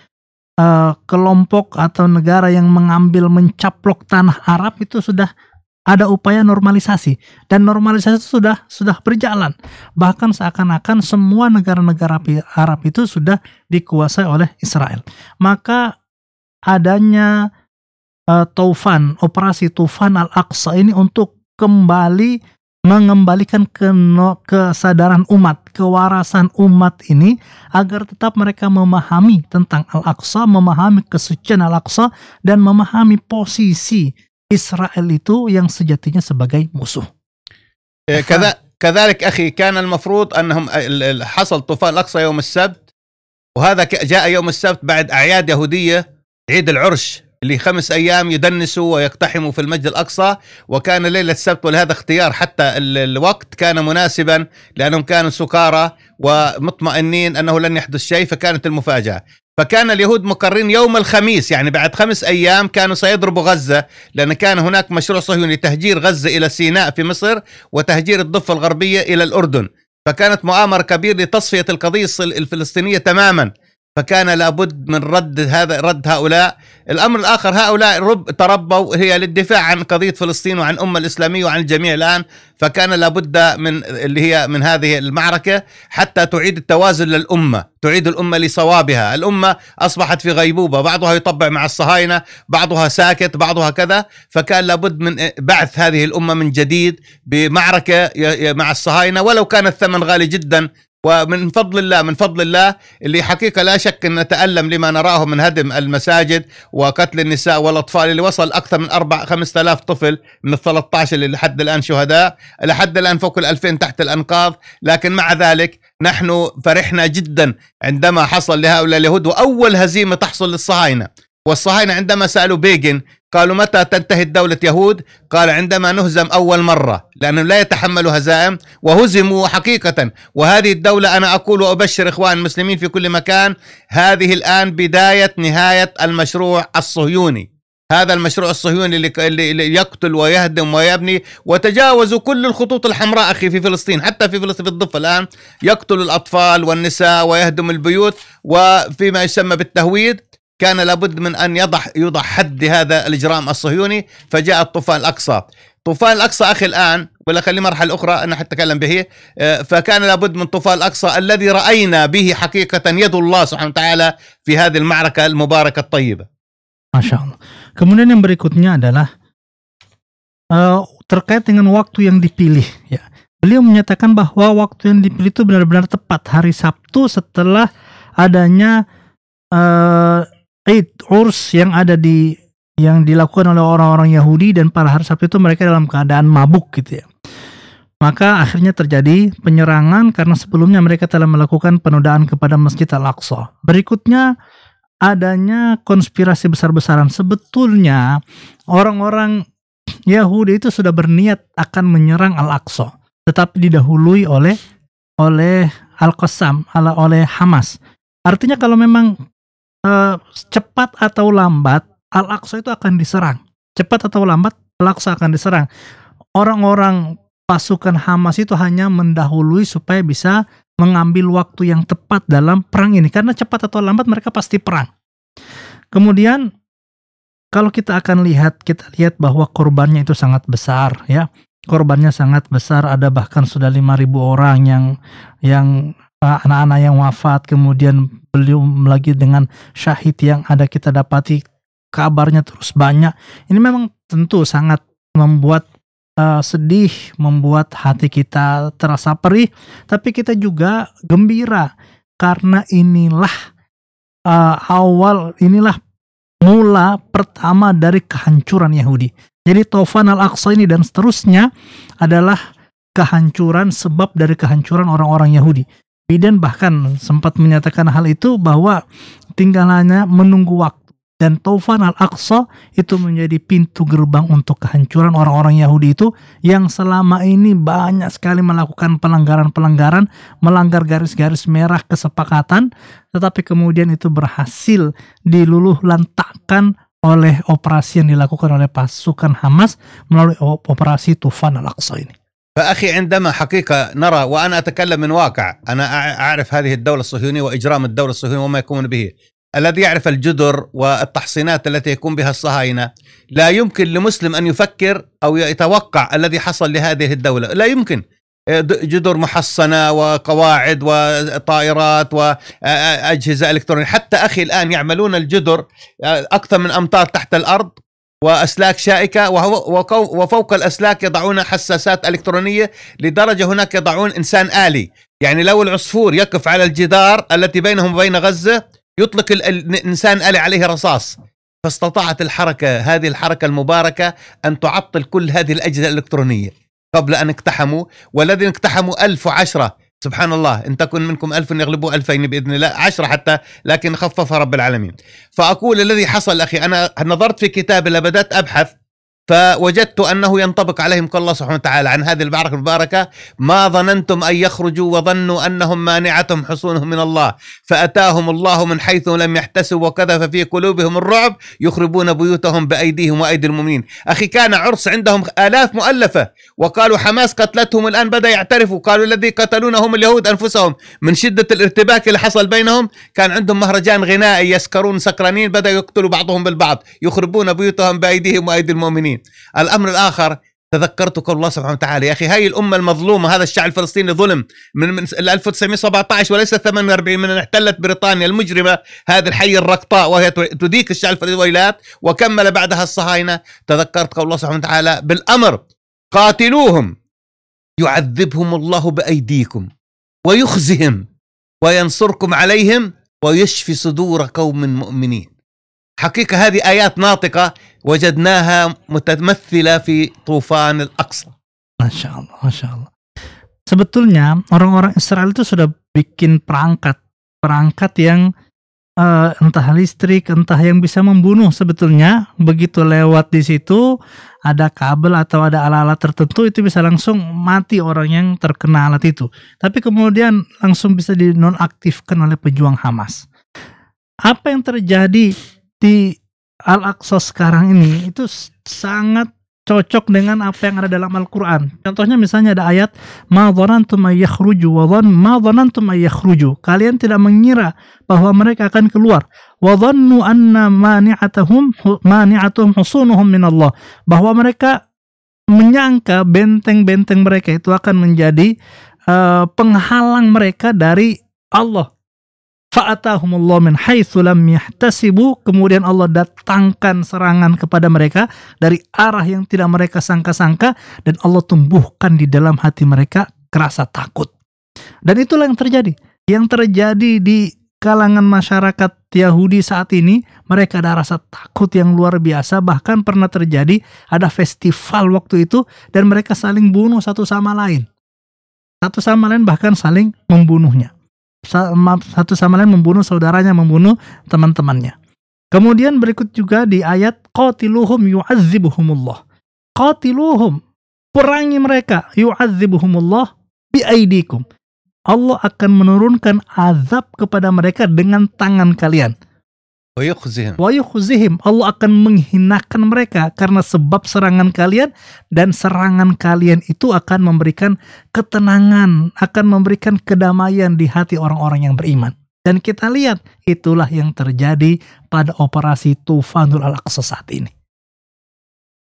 uh, kelompok atau negara yang mengambil mencaplok tanah Arab itu sudah ada upaya normalisasi dan normalisasi itu sudah sudah berjalan bahkan seakan-akan semua negara-negara Arab itu sudah dikuasai oleh Israel maka adanya uh, Taufan, operasi Taufan Al-Aqsa ini untuk kembali mengembalikan ke no, kesadaran umat, kewarasan umat ini agar tetap mereka memahami tentang Al-Aqsa, memahami kesucian Al-Aqsa dan memahami posisi Israel itu yang sejatinya sebagai musuh. كذا كذلك اخي كان المفروض انهم حصل طوفان الاقصى يوم السبت وهذا جاء يوم السبت بعد اعياد يهوديه عيد العرش لخمس أيام يدنسوا ويقتحموا في المسجد الأقصى وكان ليلة السبت ولهذا اختيار حتى الوقت كان مناسبا لأنهم كانوا سكارى ومطمئنين أنه لن يحدث شيء فكانت المفاجأة فكان اليهود مقرين يوم الخميس يعني بعد خمس أيام كانوا سيضربوا غزة لأن كان هناك مشروع صهيوني تهجير غزة إلى سيناء في مصر وتهجير الضفة الغربية إلى الأردن فكانت مؤامرة كبيرة لتصفية القضية الفلسطينية تماما فكان لابد من رد هذا رد هؤلاء الامر الاخر هؤلاء رب تربوا هي للدفاع عن قضيه فلسطين وعن الامه الاسلاميه وعن الجميع الان فكان لابد من اللي هي من هذه المعركه حتى تعيد التوازن للامه تعيد الامه لصوابها الامه اصبحت في غيبوبه بعضها يطبع مع الصهاينه بعضها ساكت بعضها كذا فكان لابد من بعث هذه الامه من جديد بمعركه مع الصهاينه ولو كان الثمن غالي جدا ومن فضل الله من فضل الله اللي حقيقه لا شك ان نتالم لما نراه من هدم المساجد وقتل النساء والاطفال اللي وصل اكثر من 4 5000 طفل من ال 13 اللي لحد الان شهداء لحد الان فوق ال 2000 تحت الانقاض لكن مع ذلك نحن فرحنا جدا عندما حصل لهؤلاء اليهود واول هزيمه تحصل للصهاينه والصهاينه عندما سالوا بيجن قالوا متى تنتهي دولة يهود قال عندما نهزم أول مرة لأنهم لا يتحملوا هزائم وهزموا حقيقة وهذه الدولة أنا أقول وأبشر إخوان المسلمين في كل مكان هذه الآن بداية نهاية المشروع الصهيوني هذا المشروع الصهيوني اللي يقتل ويهدم ويبني وتجاوزوا كل الخطوط الحمراء اخي في فلسطين حتى في فلسطين في الضفه الان يقتل الاطفال والنساء ويهدم البيوت وفيما يسمى بالتهويد كان لابد من ان يضع يوضع حد لهذا الاجرام الصهيوني فجاء الطوفان الاقصى طوفان الاقصى اخي الان ولا خلي مرحله اخرى انا حتكلم به آه، فكان لابد من طوفان الاقصى الذي راينا به حقيقه يد الله سبحانه وتعالى في هذه المعركه المباركه الطيبه ما شاء الله Kemudian yang berikutnya adalah uh, terkait dengan waktu yang dipilih. Ya. Beliau menyatakan bahwa waktu yang dipilih itu benar-benar tepat hari Sabtu setelah adanya uh, it urs yang ada di yang dilakukan oleh orang-orang Yahudi dan para hari Sabtu itu mereka dalam keadaan mabuk gitu ya. Maka akhirnya terjadi penyerangan karena sebelumnya mereka telah melakukan penodaan kepada Masjid Al-Aqsa. Berikutnya adanya konspirasi besar-besaran. Sebetulnya orang-orang Yahudi itu sudah berniat akan menyerang Al-Aqsa, tetapi didahului oleh oleh Al-Qassam, oleh Hamas. Artinya kalau memang Eh, cepat atau lambat Al-Aqsa itu akan diserang. Cepat atau lambat Al-Aqsa akan diserang. Orang-orang pasukan Hamas itu hanya mendahului supaya bisa mengambil waktu yang tepat dalam perang ini karena cepat atau lambat mereka pasti perang. Kemudian kalau kita akan lihat kita lihat bahwa korbannya itu sangat besar ya. Korbannya sangat besar ada bahkan sudah 5000 orang yang yang eh, anak-anak yang wafat kemudian belum lagi dengan syahid yang ada kita dapati kabarnya terus banyak. Ini memang tentu sangat membuat uh, sedih, membuat hati kita terasa perih, tapi kita juga gembira karena inilah uh, awal, inilah mula pertama dari kehancuran Yahudi. Jadi Taufan al-Aqsa ini dan seterusnya adalah kehancuran sebab dari kehancuran orang-orang Yahudi. Biden bahkan sempat menyatakan hal itu bahwa tinggalannya menunggu waktu dan Taufan al-Aqsa itu menjadi pintu gerbang untuk kehancuran orang-orang Yahudi itu yang selama ini banyak sekali melakukan pelanggaran-pelanggaran, melanggar garis-garis merah kesepakatan, tetapi kemudian itu berhasil diluluh lantakan oleh operasi yang dilakukan oleh pasukan Hamas melalui operasi Tufan al-Aqsa ini. فأخي عندما حقيقة نرى وأنا أتكلم من واقع أنا أعرف هذه الدولة الصهيونية وإجرام الدولة الصهيونية وما يقومون به الذي يعرف الجدر والتحصينات التي يقوم بها الصهاينة لا يمكن لمسلم أن يفكر أو يتوقع الذي حصل لهذه الدولة لا يمكن جدر محصنة وقواعد وطائرات وأجهزة إلكترونية حتى أخي الآن يعملون الجدر أكثر من أمتار تحت الأرض وأسلاك شائكة وفوق الأسلاك يضعون حساسات إلكترونية لدرجة هناك يضعون إنسان آلي يعني لو العصفور يقف على الجدار التي بينهم وبين غزة يطلق الإنسان آلي عليه رصاص فاستطاعت الحركة هذه الحركة المباركة أن تعطل كل هذه الأجهزة الإلكترونية قبل أن اقتحموا والذين اقتحموا 1010 سبحان الله إن تكن منكم ألف يغلبوا ألفين بإذن الله عشرة حتى لكن خففها رب العالمين فأقول الذي حصل أخي أنا نظرت في كتابي لبدأت أبحث فوجدت انه ينطبق عليهم كل الله سبحانه وتعالى عن هذه المعركه المباركه ما ظننتم ان يخرجوا وظنوا انهم مانعتهم حصونهم من الله فاتاهم الله من حيث لم يحتسبوا وكذف في قلوبهم الرعب يخربون بيوتهم بايديهم وايدي المؤمنين، اخي كان عرس عندهم الاف مؤلفه وقالوا حماس قتلتهم الان بدا يعترفوا قالوا الذي قتلونا هم اليهود انفسهم من شده الارتباك اللي حصل بينهم كان عندهم مهرجان غنائي يسكرون سكرانين بدا يقتلوا بعضهم بالبعض يخربون بيوتهم بايديهم وايدي المؤمنين الفلسطينيين الأمر الآخر تذكرت قول الله سبحانه وتعالى يا أخي هاي الأمة المظلومة هذا الشعب الفلسطيني ظلم من, من 1917 وليس 48 من احتلت بريطانيا المجرمة هذه الحي الرقطاء وهي تديك الشعب الفلسطيني وكمل بعدها الصهاينة تذكرت قول الله سبحانه وتعالى بالأمر قاتلوهم يعذبهم الله بأيديكم ويخزهم وينصركم عليهم ويشفي صدور قوم مؤمنين حقيقة هذه آيات ناطقة وجدناها متمثلة في طوفان الأقصى الله ما شاء الله Sebetulnya orang-orang Israel itu sudah bikin perangkat, perangkat yang uh, entah listrik, entah yang bisa membunuh sebetulnya. Begitu lewat di situ ada kabel atau ada alat-alat tertentu itu bisa langsung mati orang yang terkena alat itu. Tapi kemudian langsung bisa dinonaktifkan oleh pejuang Hamas. Apa yang terjadi di Al-Aqsa sekarang ini itu sangat cocok dengan apa yang ada dalam Al-Qur'an. Contohnya misalnya ada ayat ma dzanantum yakhruju wa ma dzanantum yakhruju. Kalian tidak mengira bahwa mereka akan keluar. Wa dhannu anna mani'atuhum mani'atuhum husunuhum min Allah. Bahwa mereka menyangka benteng-benteng mereka itu akan menjadi uh, penghalang mereka dari Allah fa'atahumullah min haitsu lam kemudian Allah datangkan serangan kepada mereka dari arah yang tidak mereka sangka-sangka dan Allah tumbuhkan di dalam hati mereka kerasa takut dan itulah yang terjadi yang terjadi di kalangan masyarakat Yahudi saat ini mereka ada rasa takut yang luar biasa bahkan pernah terjadi ada festival waktu itu dan mereka saling bunuh satu sama lain satu sama lain bahkan saling membunuhnya satu sama lain membunuh saudaranya, membunuh teman-temannya. Kemudian berikut juga di ayat qatiluhum yu'adzibuhumullah. Qatiluhum, perangi mereka yu'adzibuhumullah biaidikum. Allah akan menurunkan azab kepada mereka dengan tangan kalian. Wayukhzihim. Wayukhzihim. Allah akan menghinakan mereka karena sebab serangan kalian dan serangan kalian itu akan memberikan ketenangan, akan memberikan kedamaian di hati orang-orang yang beriman. Dan kita lihat itulah yang terjadi pada operasi Tufanul Al-Aqsa saat ini.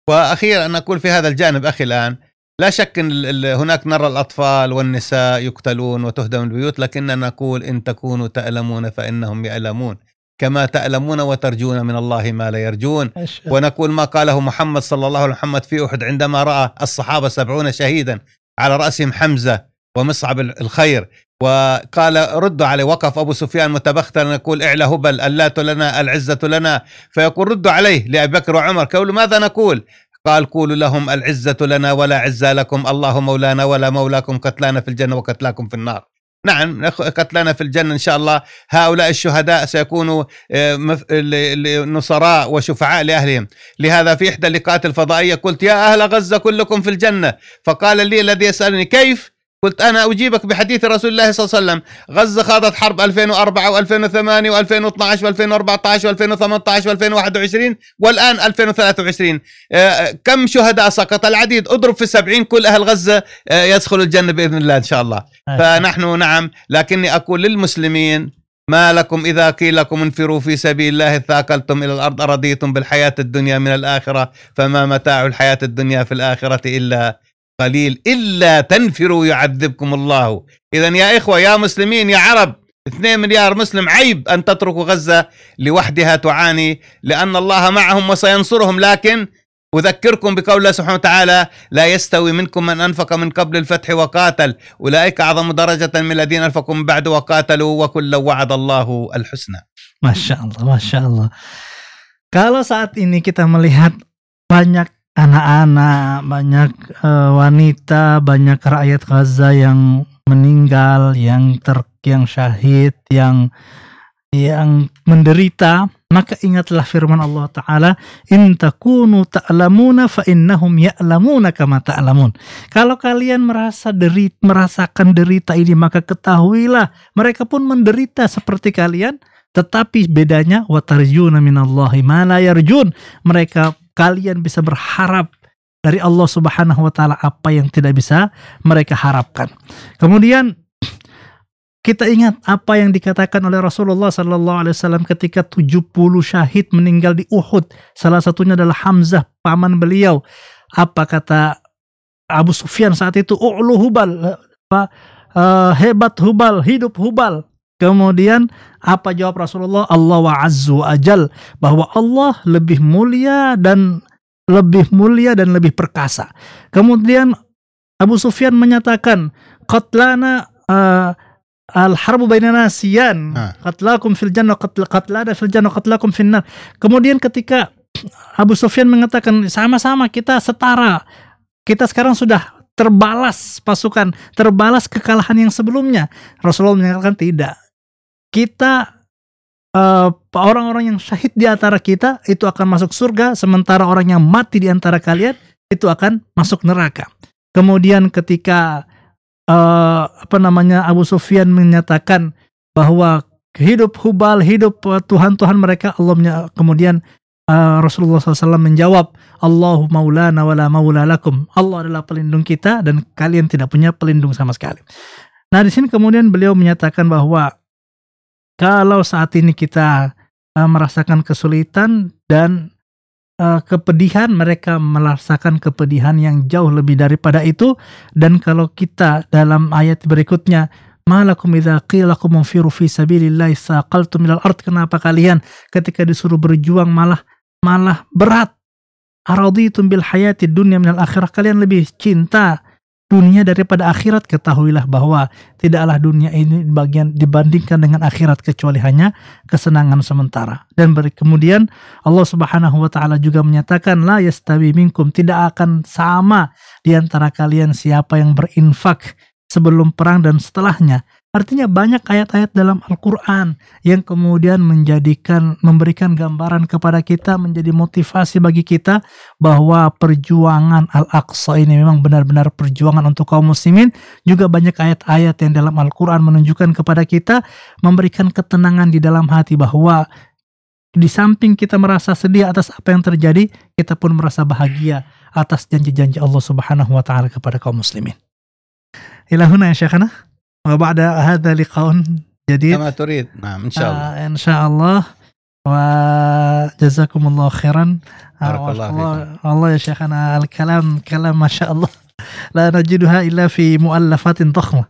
واخيرا اقول في هذا الجانب اخي الان لا شك ان هناك نرى الاطفال والنساء يقتلون وتهدم البيوت لكننا نقول ان تكونوا تالمون فانهم يالمون كما تألمون وترجون من الله ما لا يرجون ونقول ما قاله محمد صلى الله عليه محمد في أحد عندما رأى الصحابة سبعون شهيدا على رأسهم حمزة ومصعب الخير وقال ردوا عليه وقف أبو سفيان متبخترا يقول اعلى هبل اللات لنا العزة لنا فيقول ردوا عليه لأبي بكر وعمر قالوا ماذا نقول قال قولوا لهم العزة لنا ولا عزة لكم الله مولانا ولا مولاكم قتلانا في الجنة وقتلاكم في النار نعم قتلانا في الجنة إن شاء الله هؤلاء الشهداء سيكونوا آه، نصراء وشفعاء لأهلهم لهذا في إحدى اللقاءات الفضائية قلت يا أهل غزة كلكم في الجنة فقال لي الذي يسألني كيف قلت انا اجيبك بحديث رسول الله صلى الله عليه وسلم غزه خاضت حرب 2004 و2008 و2012 و2014 و2018 و2021 والان 2023 آه، كم شهداء سقط العديد اضرب في 70 كل اهل غزه آه، يدخلوا الجنه باذن الله ان شاء الله آه. فنحن نعم لكني اقول للمسلمين ما لكم إذا قيل لكم انفروا في سبيل الله ثاقلتم إلى الأرض أرضيتم بالحياة الدنيا من الآخرة فما متاع الحياة الدنيا في الآخرة إلا قليل إلا تنفروا يعذبكم الله إذا يا إخوة يا مسلمين يا عرب 2 مليار مسلم عيب أن تتركوا غزة لوحدها تعاني لأن الله معهم وسينصرهم لكن أذكركم بقول الله سبحانه وتعالى لا يستوي منكم من أنفق من قبل الفتح وقاتل أولئك أعظم درجة من الذين أنفقوا من بعد وقاتلوا وكلا وعد الله الحسنى ما شاء الله ما شاء الله Kalau saat ini kita melihat banyak anak-anak, banyak uh, wanita, banyak rakyat Gaza yang meninggal, yang ter yang syahid, yang yang menderita, maka ingatlah firman Allah taala, "In takunu ta'lamuna fa innahum ya'lamuna kama ta'lamun." Kalau kalian merasa derit, merasakan derita ini, maka ketahuilah mereka pun menderita seperti kalian, tetapi bedanya wataryuna minallahi ma la yarjun. Mereka kalian bisa berharap dari Allah Subhanahu wa taala apa yang tidak bisa mereka harapkan. Kemudian kita ingat apa yang dikatakan oleh Rasulullah sallallahu alaihi wasallam ketika 70 syahid meninggal di Uhud. Salah satunya adalah Hamzah paman beliau. Apa kata Abu Sufyan saat itu? U'lu Hubal. Eh, apa, uh, hebat Hubal, hidup Hubal. Kemudian apa jawab Rasulullah? Allah wa azzu ajal bahwa Allah lebih mulia dan lebih mulia dan lebih perkasa. Kemudian Abu Sufyan menyatakan qatlana uh, eh, al harbu bainana siyan qatlakum fil jannah qatlana fil jannah qatlakum fil nar. Kemudian ketika Abu Sufyan mengatakan sama-sama kita setara. Kita sekarang sudah terbalas pasukan, terbalas kekalahan yang sebelumnya. Rasulullah menyatakan tidak kita eh, orang-orang yang syahid di antara kita itu akan masuk surga, sementara orang yang mati di antara kalian itu akan masuk neraka. Kemudian ketika uh, apa namanya Abu Sufyan menyatakan bahwa hidup Hubal, hidup eh, Tuhan-Tuhan mereka, Allah kemudian uh, Rasulullah SAW menjawab, Allahu maulana wala maula lakum. Allah adalah pelindung kita dan kalian tidak punya pelindung sama sekali. Nah di sini kemudian beliau menyatakan bahwa kalau saat ini kita uh, merasakan kesulitan dan uh, kepedihan, mereka merasakan kepedihan yang jauh lebih daripada itu. Dan kalau kita dalam ayat berikutnya Malakum lakum idza qila lakum unfiru fi saqaltum minal ard kenapa kalian ketika disuruh berjuang malah malah berat araditum tumbil hayati dunya minal akhirah kalian lebih cinta dunia daripada akhirat ketahuilah bahwa tidaklah dunia ini bagian dibandingkan dengan akhirat kecuali hanya kesenangan sementara dan ber, kemudian Allah Subhanahu wa taala juga menyatakan la yastawi minkum tidak akan sama di antara kalian siapa yang berinfak sebelum perang dan setelahnya Artinya banyak ayat-ayat dalam Al-Qur'an yang kemudian menjadikan memberikan gambaran kepada kita menjadi motivasi bagi kita bahwa perjuangan Al-Aqsa ini memang benar-benar perjuangan untuk kaum muslimin. Juga banyak ayat-ayat yang dalam Al-Qur'an menunjukkan kepada kita memberikan ketenangan di dalam hati bahwa di samping kita merasa sedih atas apa yang terjadi, kita pun merasa bahagia atas janji-janji Allah Subhanahu wa taala kepada kaum muslimin. Ilahuna ya Syekhana. وبعد هذا لقاء جديد كما تريد نعم ان شاء الله آه ان شاء الله وجزاكم الله خيرا بارك الله فيكم والله يا شيخ انا الكلام كلام ما شاء الله لا نجدها الا في مؤلفات ضخمه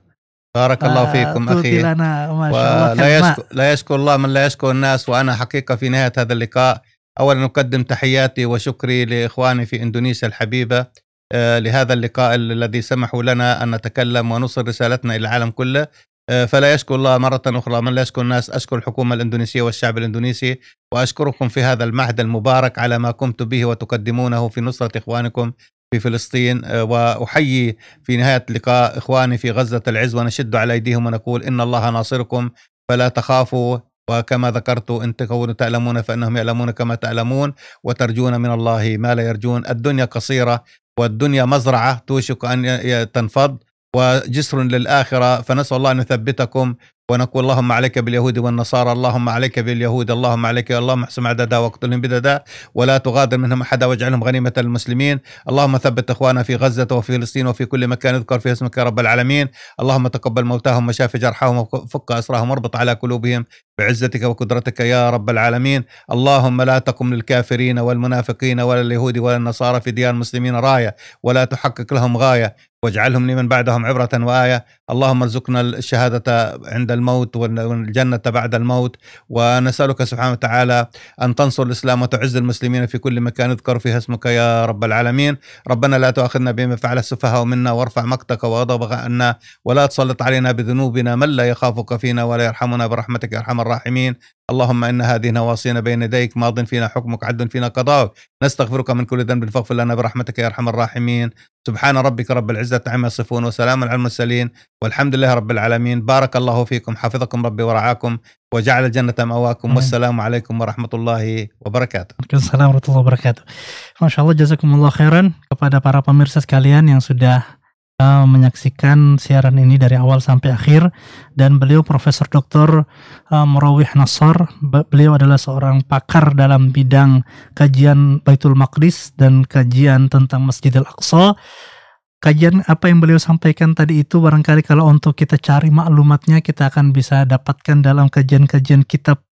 بارك الله آه، فيكم اخي لنا ما شاء الله لا يشكر لا يشكر الله من لا يشكر الناس وانا حقيقه في نهايه هذا اللقاء اولا اقدم تحياتي وشكري لاخواني في اندونيسيا الحبيبه آه، لهذا اللقاء الذي سمحوا لنا أن نتكلم ونوصل رسالتنا إلى العالم كله آه، فلا يشكو الله مرة أخرى من لا يشكو الناس أشكر الحكومة الإندونيسية والشعب الإندونيسي وأشكركم في هذا المعهد المبارك على ما قمتم به وتقدمونه في نصرة إخوانكم في فلسطين آه، وأحيي في نهاية اللقاء إخواني في غزة العز ونشد على أيديهم ونقول إن الله ناصركم فلا تخافوا وكما ذكرت إن تكونوا تعلمون فإنهم يعلمون كما تعلمون وترجون من الله ما لا يرجون الدنيا قصيرة والدنيا مزرعة توشك أن تنفض وجسر للآخرة فنسأل الله أن يثبتكم ونقول اللهم عليك باليهود والنصارى اللهم عليك باليهود اللهم عليك اللهم احسم عددا واقتلهم بددا ولا تغادر منهم احدا واجعلهم غنيمه المسلمين اللهم ثبت اخواننا في غزه وفي فلسطين وفي كل مكان يذكر في اسمك يا رب العالمين اللهم تقبل موتاهم وشاف جرحهم وفك اسراهم واربط على قلوبهم بعزتك وقدرتك يا رب العالمين اللهم لا تقم للكافرين والمنافقين ولا اليهود ولا النصارى في ديار المسلمين راية ولا تحقق لهم غاية واجعلهم لمن بعدهم عبرة وآية اللهم ارزقنا الشهادة عند الموت والجنة بعد الموت ونسألك سبحانه وتعالى أن تنصر الإسلام وتعز المسلمين في كل مكان اذكر فيها اسمك يا رب العالمين ربنا لا تؤاخذنا بما فعل السفهاء منا وارفع مقتك وغضبك عنا ولا تسلط علينا بذنوبنا من لا يخافك فينا ولا يرحمنا برحمتك يا أرحم الراحمين اللهم ان هذه نواصينا بين يديك ماض فينا حكمك عدل فينا قضاؤك نستغفرك من كل ذنب فاغفر لنا برحمتك يا ارحم الراحمين سبحان ربك رب العزه عما يصفون وسلام على المرسلين والحمد لله رب العالمين بارك الله فيكم حفظكم ربي ورعاكم وجعل الجنه مأواكم والسلام عليكم ورحمه الله وبركاته. وبركاته ما شاء الله جزاكم الله خيرا kepada para pemirsa sekalian yang sudah uh, menyaksikan siaran ini dari awal sampai akhir dan beliau Profesor Dr. Morowih eh, Murawih beliau adalah seorang pakar dalam bidang kajian Baitul Maqdis dan kajian tentang Masjidil Aqsa kajian apa yang beliau sampaikan tadi itu barangkali kalau untuk kita cari maklumatnya kita akan bisa dapatkan dalam kajian-kajian kitab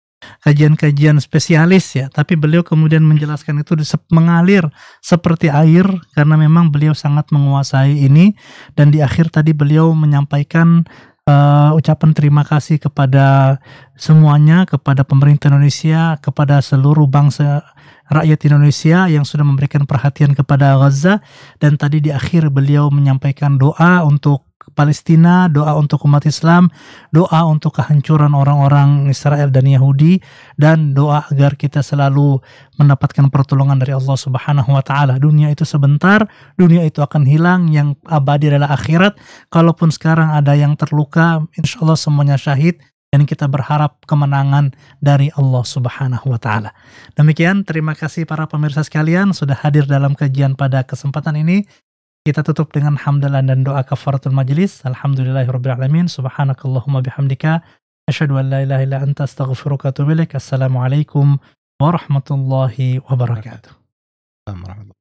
kajian-kajian spesialis ya, tapi beliau kemudian menjelaskan itu mengalir seperti air karena memang beliau sangat menguasai ini dan di akhir tadi beliau menyampaikan uh, ucapan terima kasih kepada semuanya, kepada pemerintah Indonesia, kepada seluruh bangsa rakyat Indonesia yang sudah memberikan perhatian kepada Gaza dan tadi di akhir beliau menyampaikan doa untuk Palestina, doa untuk umat Islam, doa untuk kehancuran orang-orang Israel dan Yahudi, dan doa agar kita selalu mendapatkan pertolongan dari Allah Subhanahu wa Ta'ala. Dunia itu sebentar, dunia itu akan hilang, yang abadi adalah akhirat. Kalaupun sekarang ada yang terluka, insya Allah semuanya syahid, dan kita berharap kemenangan dari Allah Subhanahu wa taala. Demikian terima kasih para pemirsa sekalian sudah hadir dalam kajian pada kesempatan ini. Kita tutup dengan hamdalah dan doa kafaratul majlis. Alhamdulillahirrabbilalamin. Subhanakallahumma bihamdika. Asyadu an la ilaha illa anta astaghfiruka Assalamualaikum warahmatullahi wabarakatuh. Assalamualaikum warahmatullahi wabarakatuh.